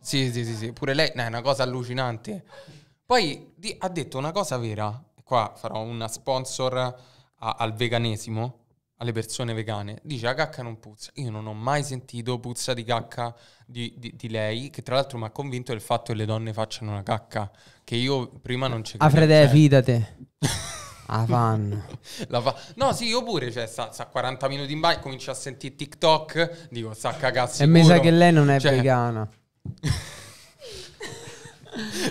A: Sì, sì, sì, sì. Pure lei, no, è una cosa allucinante. Poi di, ha detto una cosa vera. Qua farò una sponsor a, al veganesimo alle persone vegane, dice la cacca non puzza. Io non ho mai sentito puzza di cacca di, di, di lei, che tra l'altro mi ha convinto del fatto che le donne facciano la cacca, che io prima non c'è... Afrede,
B: fidate. Avan.
A: fa- no, sì, io pure, cioè, sta, sta 40 minuti in bagno, comincio a sentire TikTok, dico, sta cagazzi. E mi sa che lei non è cioè...
B: vegana.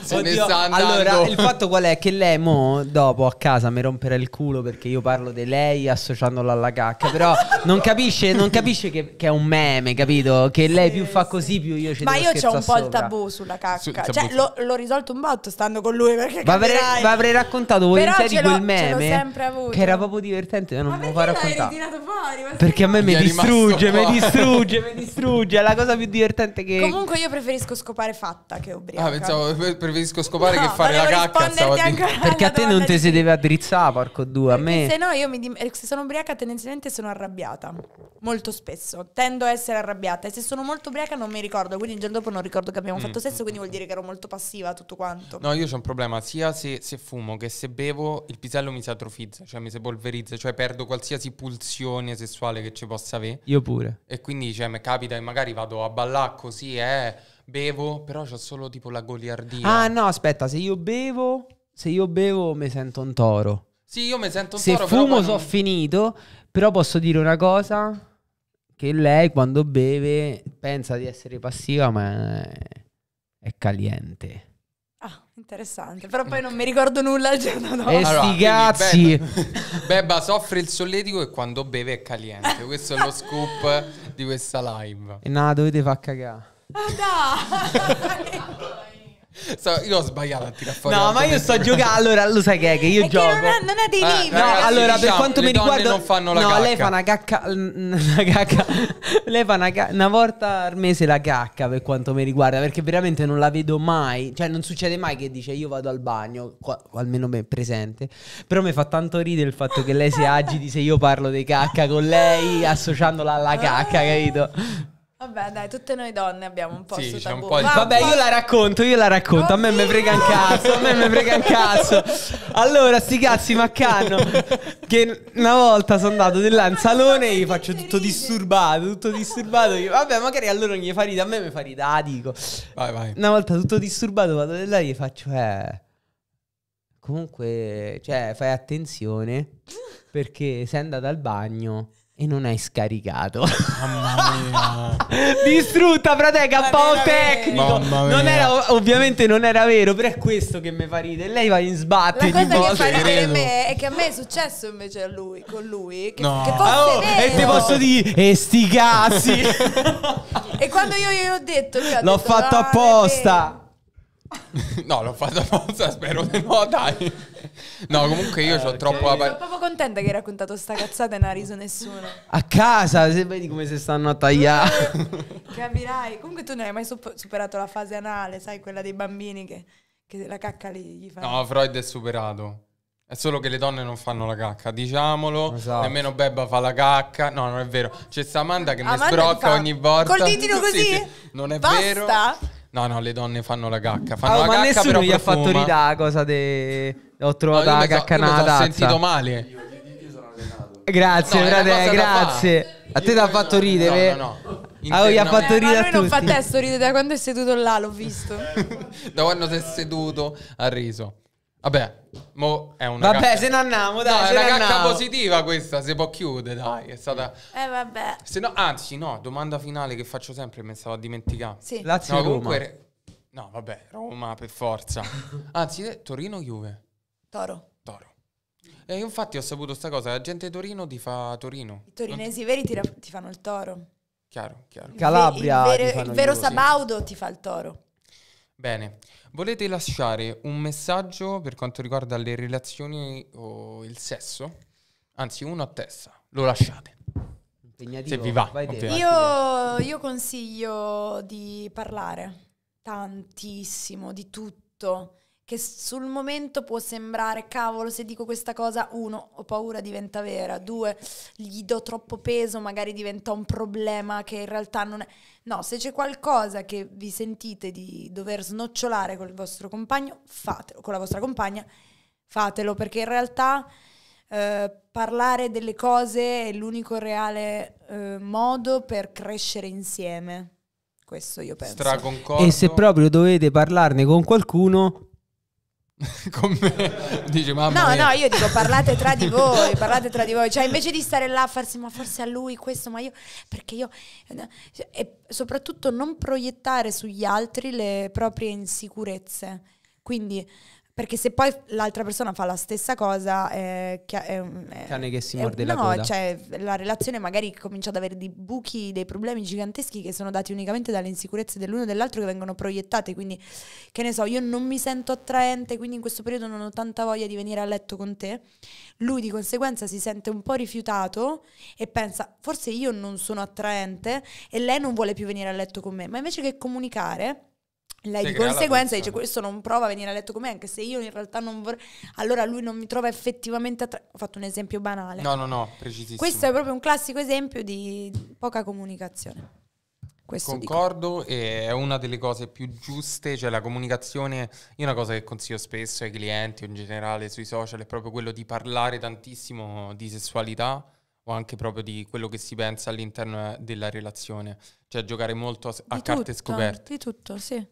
A: Se Oddio. allora, il fatto
B: qual è? Che lei mo dopo a casa mi romperà il culo perché io parlo di lei associandola alla cacca. Però non capisce, non capisce che, che, è un meme, capito? Che lei più fa così, più io ci Ma io c'ho un po' il tabù
C: sulla cacca. Su, cioè, l'ho, l'ho, risolto un botto stando con lui. Perché ma avrei, ma
B: avrei raccontato volentieri quel meme. Che era proprio divertente. Non ma non lo fa Fuori, perché a me mi distrugge, mi distrugge, mi distrugge. È la cosa più divertente che.
C: Comunque io preferisco scopare fatta che ubriaca. Ah, pensavo
A: preferisco scopare no, che fare la cacca. Perché a te non te si deve addrizzare,
B: porco due, a me. Se no,
C: io mi dim- se sono ubriaca tendenzialmente sono arrabbiata. Molto spesso. Tendo a essere arrabbiata. E se sono molto ubriaca non mi ricordo, quindi il giorno dopo non ricordo che abbiamo mm. fatto sesso, mm, quindi mm, vuol dire mm. che ero molto passiva tutto quanto.
A: No, io ho un problema, sia se, se, fumo che se bevo, il pisello mi si atrofizza, cioè mi si polverizza, cioè perdo qualsiasi pulsione sessuale che ci possa avere. Io pure. E quindi cioè, mi capita che magari vado a ballare così, eh bevo, però ho solo tipo la goliardia. Ah
B: no, aspetta, se io bevo, se io bevo mi sento un toro.
A: Sì, io mi sento un se toro. Se fumo so non...
B: finito, però posso dire una cosa che lei quando beve pensa di essere passiva, ma è caliente.
C: Ah, interessante. Però poi non mi ricordo nulla. il giorno dopo. E eh, allora, sti cazzi.
A: Bebba, Bebba, soffre il solletico e quando beve è caliente. Questo è lo scoop di questa live. E
B: no, dovete far cagare.
A: Ah, So, io ho sbagliato a tirare fuori. No, ma io sto giocando. Allora,
B: lo sai che è che io è gioco. Che non, è, è dei eh, limiti. Eh, no, ragazzi, allora, diciamo, per quanto mi riguarda. Non fanno la no, cacca. lei fa una cacca. Una cacca. lei fa una, cacca, una volta al mese la cacca, per quanto mi riguarda. Perché veramente non la vedo mai. Cioè, non succede mai che dice io vado al bagno. Qua, almeno me presente. Però mi fa tanto ridere il fatto che lei si agiti se io parlo di cacca con lei, associandola alla cacca, capito?
C: Vabbè, dai, tutte noi donne abbiamo un po' sì, sto tabù. Un po di... Vabbè, io la
B: racconto, io la racconto. a me mi frega un cazzo, a me mi frega un cazzo. Allora, sti cazzi ma Maccano, che una volta sono andato là in salone e gli faccio tutto disturbato, tutto disturbato. Io, vabbè, magari allora gli fa ridere, a me mi fa ridere, ah, dico. Vai, vai. Una volta tutto disturbato vado di là e gli faccio, eh... Comunque, cioè, fai attenzione, perché sei andato al bagno... E non hai scaricato. Mamma mia. Distrutta, frate, capo tecnico. Non era, ovviamente non era vero, però è questo che mi fa ridere. Lei va in sbatte. La cosa tipo, che fa ridere me è
C: che a me è successo invece a lui, con lui. Che, no. che oh, E ti posso
B: dire, e sti
C: cazzi. e quando io ho detto, l'ho detto, fatto ah, apposta.
A: no, l'ho fatto apposta, spero di no, dai. no, comunque io ho eh, okay.
B: troppo la Sono
C: proprio contenta che hai raccontato sta cazzata e non ha riso nessuno.
B: A casa, se vedi come si stanno a tagliare.
C: Eh, capirai. Comunque tu non hai mai superato la fase anale, sai, quella dei bambini che, che la cacca li, gli fa. No, Freud
A: è superato. È solo che le donne non fanno la cacca, diciamolo. Esatto. Nemmeno Bebba fa la cacca. No, non è vero. C'è Samantha che Amanda mi sbrocca ogni volta. Col ditino così? Sì, sì. Non è Basta. vero. No, no, le donne fanno la gacca. Fanno ah, la ma gacca, nessuno gli ha fatto ridà
B: cosa de... Ho trovato no, la gacca so, Mi tazza. Ho sentito male.
A: Io, io, io sono Grazie, no, frate, grazie. A te ti ha fatto ridere? No, no,
C: no. Ah, gli ha fatto ridere eh, a tutti. non fa testo, ride da quando è seduto là, l'ho visto.
A: da quando si è seduto ha riso. Vabbè, mo è una. Vabbè, cacca... se ne andiamo, dai. No, è una cacca andiamo. positiva questa, si può chiudere, dai. È stata.
C: Eh, vabbè.
A: Se no, anzi, no, domanda finale che faccio sempre, mi stavo a dimenticare. Sì. Lazio no, comunque... No, vabbè, Roma per forza. anzi, eh, Torino Juve. Toro. Toro. E infatti ho saputo sta cosa, la gente di Torino ti fa Torino. I torinesi
C: non... veri ti, ra... ti, fanno il toro.
A: Chiaro, chiaro. Calabria. Il, vero, il vero Sabaudo sì.
C: ti fa il toro.
A: Bene. Volete lasciare un messaggio per quanto riguarda le relazioni o il sesso? Anzi, uno a testa, lo lasciate. Se vi va. Io,
C: io consiglio di parlare tantissimo, di tutto che sul momento può sembrare cavolo se dico questa cosa uno ho paura diventa vera due gli do troppo peso magari diventa un problema che in realtà non è no se c'è qualcosa che vi sentite di dover snocciolare con il vostro compagno fatelo con la vostra compagna fatelo perché in realtà eh, parlare delle cose è l'unico reale eh, modo per crescere insieme questo io
A: penso. E se
B: proprio dovete parlarne con qualcuno,
A: con me dice mamma no mia. no io
C: dico parlate tra di voi parlate tra di voi cioè invece di stare là a farsi ma forse a lui questo ma io perché io eh, e soprattutto non proiettare sugli altri le proprie insicurezze quindi perché se poi l'altra persona fa la stessa cosa, eh, chi- eh,
B: cane che si morde la no, coda. No, cioè
C: la relazione magari comincia ad avere dei buchi, dei problemi giganteschi che sono dati unicamente dalle insicurezze dell'uno e dell'altro che vengono proiettate. Quindi, che ne so, io non mi sento attraente, quindi in questo periodo non ho tanta voglia di venire a letto con te. Lui di conseguenza si sente un po' rifiutato e pensa, forse io non sono attraente e lei non vuole più venire a letto con me. Ma invece che comunicare lei di conseguenza dice questo non prova a venire a letto con me anche se io in realtà non vorrei allora lui non mi trova effettivamente attra- ho fatto un esempio banale no
A: no no precisissimo questo è
C: proprio un classico esempio di poca comunicazione questo
A: Concordo e è una delle cose più giuste, cioè la comunicazione, io una cosa che consiglio spesso ai clienti o in generale sui social è proprio quello di parlare tantissimo di sessualità o anche proprio di quello che si pensa all'interno eh, della relazione, cioè giocare molto a, a tutto, carte scoperte.
C: Di tutto, sì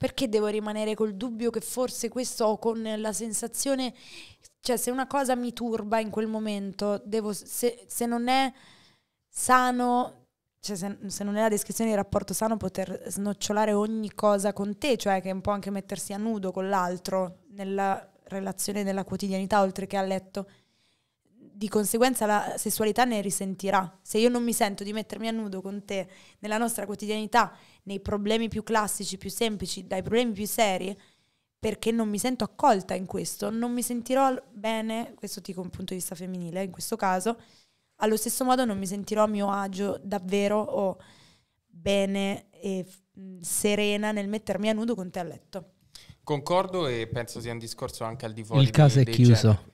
C: perché devo rimanere col dubbio che forse questo o con la sensazione, cioè se una cosa mi turba in quel momento, devo, se, se non è sano, cioè se, se, non è la descrizione di rapporto sano poter snocciolare ogni cosa con te, cioè che è un po' anche mettersi a nudo con l'altro nella relazione, nella quotidianità, oltre che a letto di conseguenza la sessualità ne risentirà. Se io non mi sento di mettermi a nudo con te nella nostra quotidianità, nei problemi più classici, più semplici, dai problemi più seri, perché non mi sento accolta in questo, non mi sentirò bene, questo dico un punto di vista femminile in questo caso, allo stesso modo non mi sentirò a mio agio davvero o bene e serena nel mettermi a nudo con te a letto.
A: Concordo e penso sia un discorso anche al di fuori. Il caso di, è chiuso. Generi.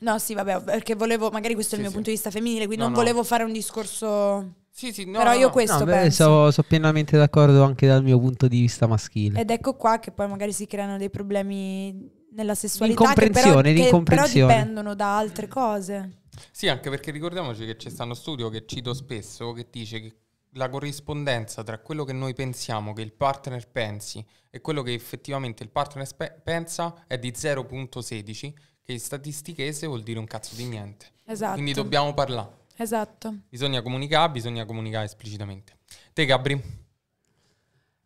C: No, sì, vabbè, perché volevo, magari questo sì, è il mio sì. punto di vista femminile, quindi no, non no. volevo fare un discorso... Sì, sì, no, Però io questo no, beh,
B: sono so pienamente d'accordo anche dal mio punto di vista maschile.
C: Ed ecco qua che poi magari si creano dei problemi nella sessualità. Incomprensione, che però, che però dipendono da altre cose.
A: Sì, anche perché ricordiamoci che c'è uno studio che cito spesso che dice che la corrispondenza tra quello che noi pensiamo che il partner pensi e quello che effettivamente il partner pensa è di 0.16, che statistichese vuol dire un cazzo di niente. Esatto. Quindi dobbiamo parlare.
C: Esatto.
A: Bisogna comunicare, bisogna comunicare esplicitamente. Te Gabri?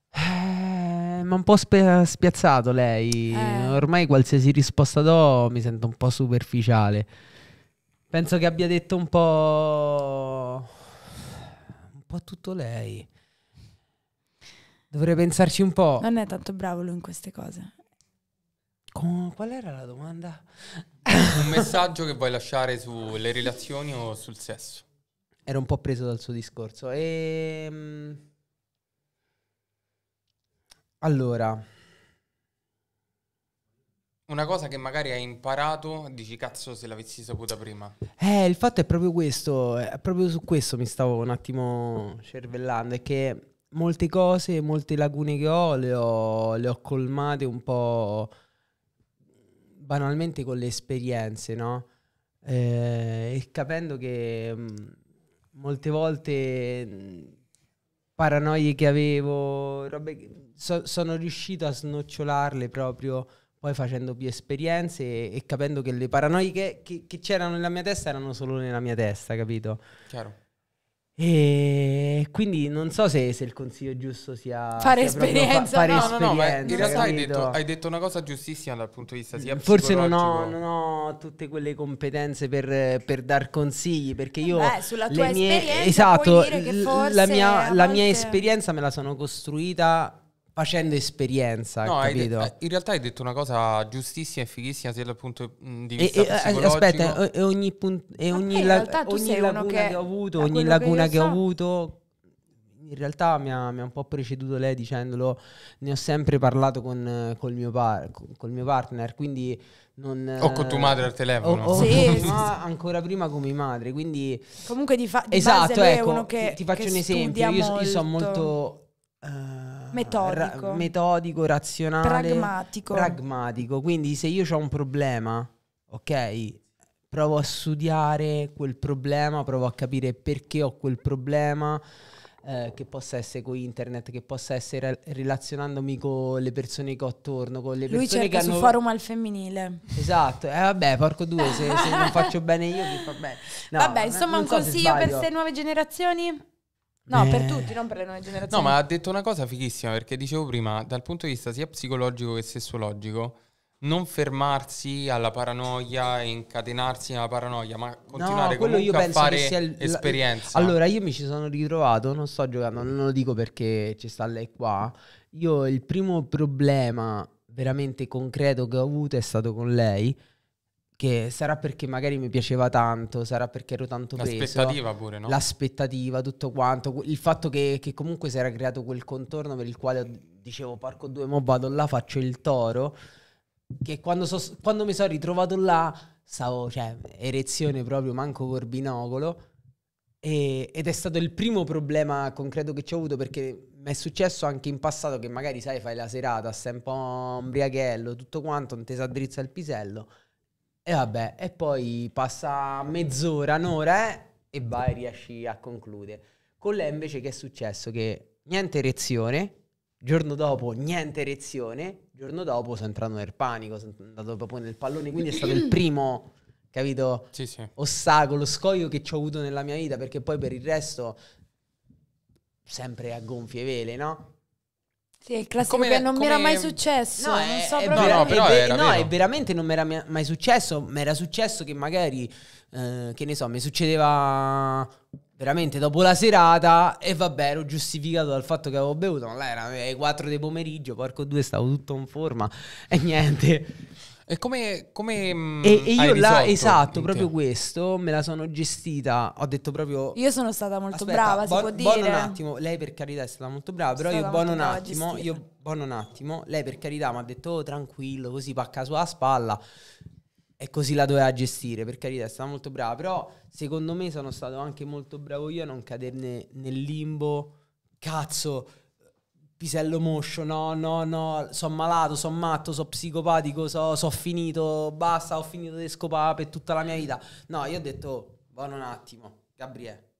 B: Eh, ma un po' spe- spiazzato lei. Eh. Ormai qualsiasi risposta do mi sento un po' superficiale. Penso che abbia detto un po'... un po' tutto lei. Dovrei pensarci un po'.
C: Non è tanto bravo lui in queste cose. Con... Qual era la domanda?
A: Un messaggio che vuoi lasciare sulle relazioni o sul sesso?
B: Era un po' preso dal suo discorso. E...
A: Ehm,
B: allora.
A: Una cosa che magari hai imparato, dici cazzo se l'avessi saputa prima.
B: Eh, il fatto è proprio questo, è proprio su questo mi stavo un attimo cervellando, è che molte cose, molte lacune che ho le ho, le ho colmate un po' banalmente con le esperienze, no? Eh, e capendo che mh, mm, molte volte mh, mm, paranoie che avevo, robe, so, sono riuscito a snocciolarle proprio poi facendo più esperienze e, e capendo che le paranoie che, che, che c'erano nella mia testa erano solo nella mia testa, capito? Chiaro. E quindi non so se, se il consiglio giusto sia fare sia esperienza. Fa, fare no, esperienza, no, no, ma in realtà hai detto, hai
A: detto, una cosa giustissima dal punto di vista sia mm, Forse non ho, non ho tutte quelle competenze
B: per, per dar consigli perché io Beh, sulla tua mie, esperienza esatto, la mia, la mia esperienza me la sono costruita facendo esperienza, no, capito? De- eh,
A: in realtà hai detto una cosa giustissima e fighissima sia dal punto di vista e, eh, psicologico. Aspetta, e ogni, punto e ogni, la- ogni laguna che, che, ho avuto, ogni laguna che, che so. ho
B: avuto in realtà mi ha, mi ha, un po' preceduto lei dicendolo, ne ho sempre parlato con, col, mio, par, col mio partner, quindi non... O con tua madre al telefono. O, o sì, sì. ancora prima come madre, quindi... Comunque di, fa- di esatto, base ecco, uno che Ti, ti faccio che un esempio, io, io sono molto eh,
C: metodico. Ra-
B: metodico, razionale, pragmatico. pragmatico. Quindi se io ho un problema, ok, provo a studiare quel problema, provo a capire perché ho quel problema, eh, che possa essere con internet, che possa essere relazionandomi con le persone che ho attorno, con le Lui cerca che hanno... su forum
C: al femminile.
B: Esatto, eh vabbè, porco due, se, se non faccio bene io, mi fa bene. No, vabbè, insomma un so consiglio
C: per queste nuove generazioni? No, eh. per tutti, non per le nuove generazioni. No, ma ha
A: detto una cosa fighissima perché dicevo prima, dal punto di vista sia psicologico che sessuologico, non fermarsi alla paranoia e incatenarsi nella paranoia, ma continuare no, comunque a fare il, esperienza. La, allora, io
B: mi ci sono ritrovato, non sto giocando, non lo dico perché ci sta lei qua. Io il primo problema veramente concreto che ho avuto è stato con lei che sarà perché magari mi piaceva tanto, sarà perché ero tanto preso. L'aspettativa pure, no? L'aspettativa, tutto quanto. Il fatto che, che comunque si era creato quel contorno per il quale dicevo, parco due, mo vado là, faccio il toro. Che quando, so, quando mi sono ritrovato là, stavo, cioè, erezione proprio, manco col binocolo. E, ed è stato il primo problema concreto che ci ho avuto perché mi è successo anche in passato che magari, sai, fai la serata, sei un po' ombriaghello, tutto quanto, non ti sa drizza il pisello e vabbè, e poi passa mezz'ora, un'ora eh, e vai, riesci a concludere. Con lei invece che è successo? Che niente erezione, giorno dopo niente erezione, giorno dopo sono entrato nel panico, sono andato proprio nel pallone, quindi è stato il primo, capito, sì, sì. ostacolo, scoglio che ci ho avuto nella mia vita, perché poi per il resto sempre a gonfie vele, no?
C: Sì, è il classico come, che non come... mi era mai successo. No, è, eh, so eh,
B: proprio. no, no, però è, era, no, è veramente non mi era mai successo. Mi era successo che magari, eh, che ne so, mi succedeva veramente dopo la serata e vabbè ero giustificato dal fatto che avevo bevuto, ma là era eh, alle 4 di pomeriggio, porco due, stavo tutto in forma e niente.
A: E come... come e, mm, e io là, esatto, proprio
B: questo, me la sono gestita, ho detto proprio...
C: Io sono stata molto Aspetta, brava, bon, si può dire... Buono un
A: attimo,
B: lei per carità è stata molto brava, però io buono un attimo, io buono un attimo, lei per carità mi ha detto oh, tranquillo, così pacca sulla spalla. E così la doveva gestire, per carità, è stata molto brava, però secondo me sono stato anche molto bravo io a non caderne nel limbo. Cazzo, pisello moscio, no, no, no, sono malato, sono matto, sono psicopatico, sono so finito, basta, ho finito di scopare per tutta la mia vita. No, io ho detto, buono un attimo, Gabriele,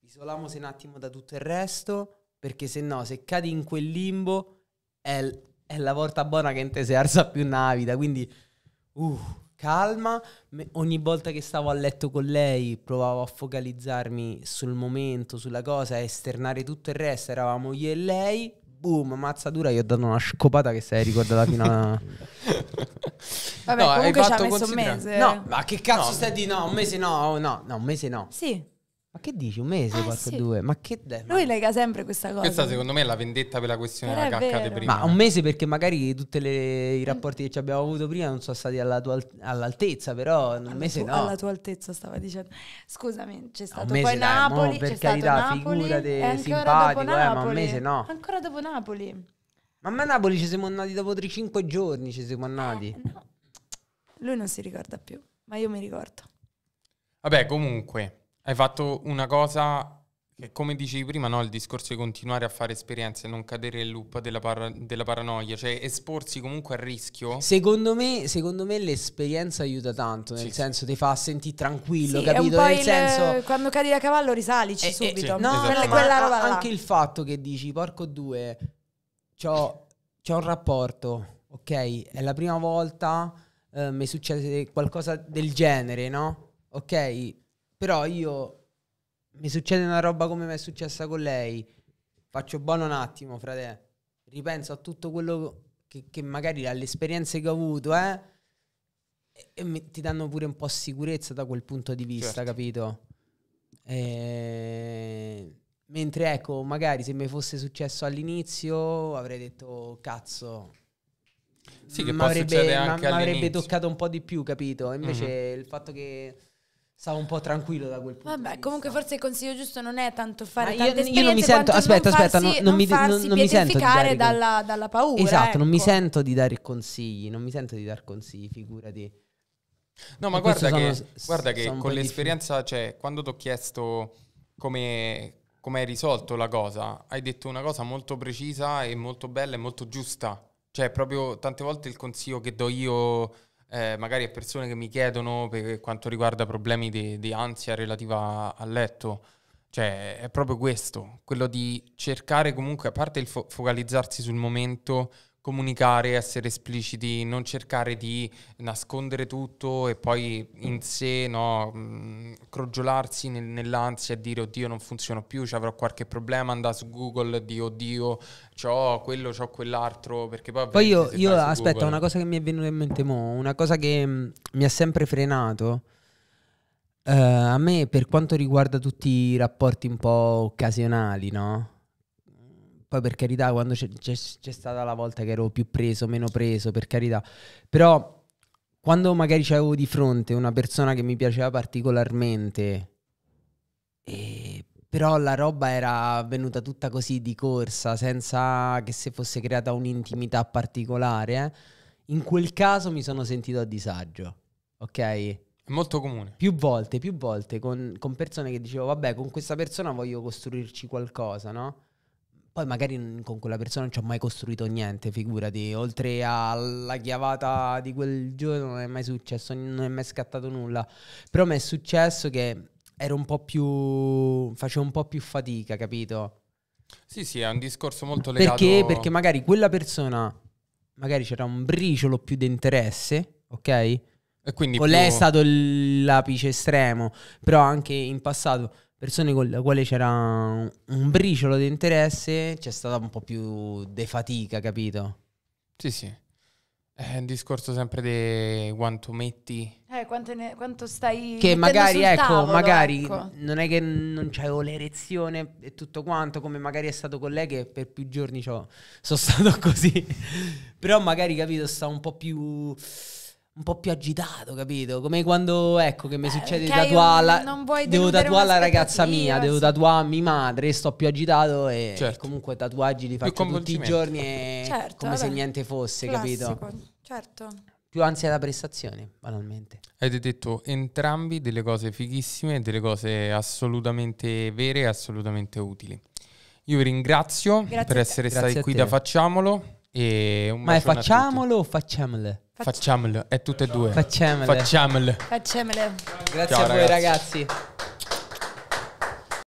B: isolamosi un attimo da tutto il resto, perché se no, se cadi in quel limbo, è, l- è la volta buona che non te si arsa più una vita, quindi, uh, calma. Me- ogni volta che stavo a letto con lei, provavo a focalizzarmi sul momento, sulla cosa, a esternare tutto il resto, eravamo io e lei, boom, mazza dura, gli ho dato una scopata che sei ricordata fino a...
C: Vabbè, no, comunque ci ha messo un mese. No, ma che cazzo no. stai di no? Un mese
B: no, no, no, un mese no. Sì. Ma che dici? Un mese, eh, ah, qualche sì. due? Ma che de-
C: Lui lega sempre questa cosa. Questa secondo me è la
A: vendetta per la questione della cacca di prima. Ma un mese
B: perché magari tutti i rapporti che ci abbiamo avuto prima non sono stati alla tua,
C: all'altezza,
B: però un alla
A: mese tu, no. Alla
C: tua altezza stava dicendo. Scusami, c'è stato mese, poi dai, Napoli, per c'è carità, stato Napoli, figurate, simpatico, eh, ma un mese no. Ancora dopo Napoli.
B: Ma a me Napoli ci siamo andati dopo 5
A: giorni, ci siamo eh, andati. Eh, no.
C: Lui non si ricorda più, ma io mi ricordo.
A: Vabbè, comunque, hai fatto una cosa che, come dicevi prima, no? il discorso di continuare a fare esperienze, e non cadere nel loop della, para- della, paranoia, cioè esporsi comunque al rischio.
B: Secondo me, secondo me l'esperienza aiuta tanto, nel sì, senso sì. ti fa sentire tranquillo, sì, capito? Nel il, senso...
C: Quando cadi da cavallo risalici eh, eh, subito. Eh, no, esatto. quella ah, ah, roba là. anche
B: il fatto che dici, porco due, c'ho, c'ho un rapporto, ok? È la prima volta eh, mi succede qualcosa del genere, no? Ok? Però io mi succede una roba come mi è successa con lei, faccio buono un attimo, frate, ripenso a tutto quello che, che magari alle esperienze che ho avuto, eh, e, mi, ti danno pure un po' sicurezza da quel punto di vista, certo. capito? E... Mentre ecco, magari se mi fosse successo all'inizio avrei detto cazzo. Sì, che mi avrebbe, anche ma, avrebbe toccato un po' di più, capito? Invece mm-hmm. il fatto che stavo un po' tranquillo da quel punto.
C: Vabbè, comunque forse il consiglio giusto non è tanto fare io, tante io non mi sento, aspetta, non aspetta, farsi, non, non, mi, non, mi sento di dare dalla, dalla paura. Esatto, ecco. non mi
B: ecco. sento di dare consigli, non mi sento di dar consigli, figurati.
A: No, ma guarda che, sono, guarda che, con l'esperienza, cioè, quando ti ho chiesto come, come hai risolto la cosa, hai detto una cosa molto precisa e molto bella e molto giusta. Cioè, proprio tante volte il consiglio che do io eh, magari a persone che mi chiedono per quanto riguarda problemi di, di ansia relativa al letto. Cioè, è proprio questo, quello di cercare comunque, a parte il fo- focalizzarsi sul momento, comunicare, essere espliciti, non cercare di nascondere tutto e poi in sé no, mm, crogiolarsi nel, nell'ansia e dire oddio non funziona più, avrò qualche problema, andare su Google, di oddio, ho quello, ho quell'altro, perché poi... Poi io, io aspetta, Google... una cosa
B: che mi è venuta in mente mo, una cosa che mm, mi ha sempre frenato, uh, a me per quanto riguarda tutti i rapporti un po' occasionali, no? poi per carità quando c'è, stata la volta che ero più preso, meno preso, per carità, però quando magari c'avevo di fronte una persona che mi piaceva particolarmente, e... però la roba era venuta tutta così di corsa, senza che si fosse creata un'intimità particolare, eh, in quel caso mi sono sentito a disagio, ok? molto comune. Più volte, più volte, con, con, persone che dicevo, vabbè, con questa persona voglio costruirci qualcosa, no? Poi magari con quella persona non ci ho mai costruito niente, figurati. Oltre alla chiavata di quel giorno non è mai successo, non è mai scattato nulla. Però mi è successo che ero un po' più... facevo un po' più fatica, capito?
A: Sì, sì, è un discorso molto legato... Perché? Perché
B: magari quella persona, magari c'era un briciolo più di interesse, ok? E quindi... Con più... lei è stato l'apice estremo, però anche in passato persone con le quali c'era un briciolo di interesse, c'è stata un po' più de fatica, capito? Sì, sì.
A: È un discorso sempre di quanto metti.
C: Eh, quanto, ne, quanto stai. Che magari, ecco, tavolo, magari ecco.
B: non
A: è che non c'avevo l'erezione e tutto quanto, come
B: magari è stato con lei che per più giorni sono stato così. Però magari, capito, sta un po' più un po' più agitato, capito? Come quando, ecco, che mi succede di tatuare la... Devo tatuare la ragazza mia, devo tatuare mia madre, sto più agitato e certo. comunque tatuaggi li faccio tutti i giorni e certo, come vabbè. se niente fosse, Classico.
C: capito? Certo. Più
B: ansia da prestazione,
A: banalmente. Avete detto entrambi delle cose fighissime, delle cose assolutamente vere e assolutamente utili. Io vi ringrazio Grazie per essere stati qui da Facciamolo. E un Ma è facciamolo o facciamole? Facciamolo, è tutte e due. Facciamolo. Facciamolo.
C: Facciamole. Grazie Ciao,
A: a voi
B: ragazzi. ragazzi.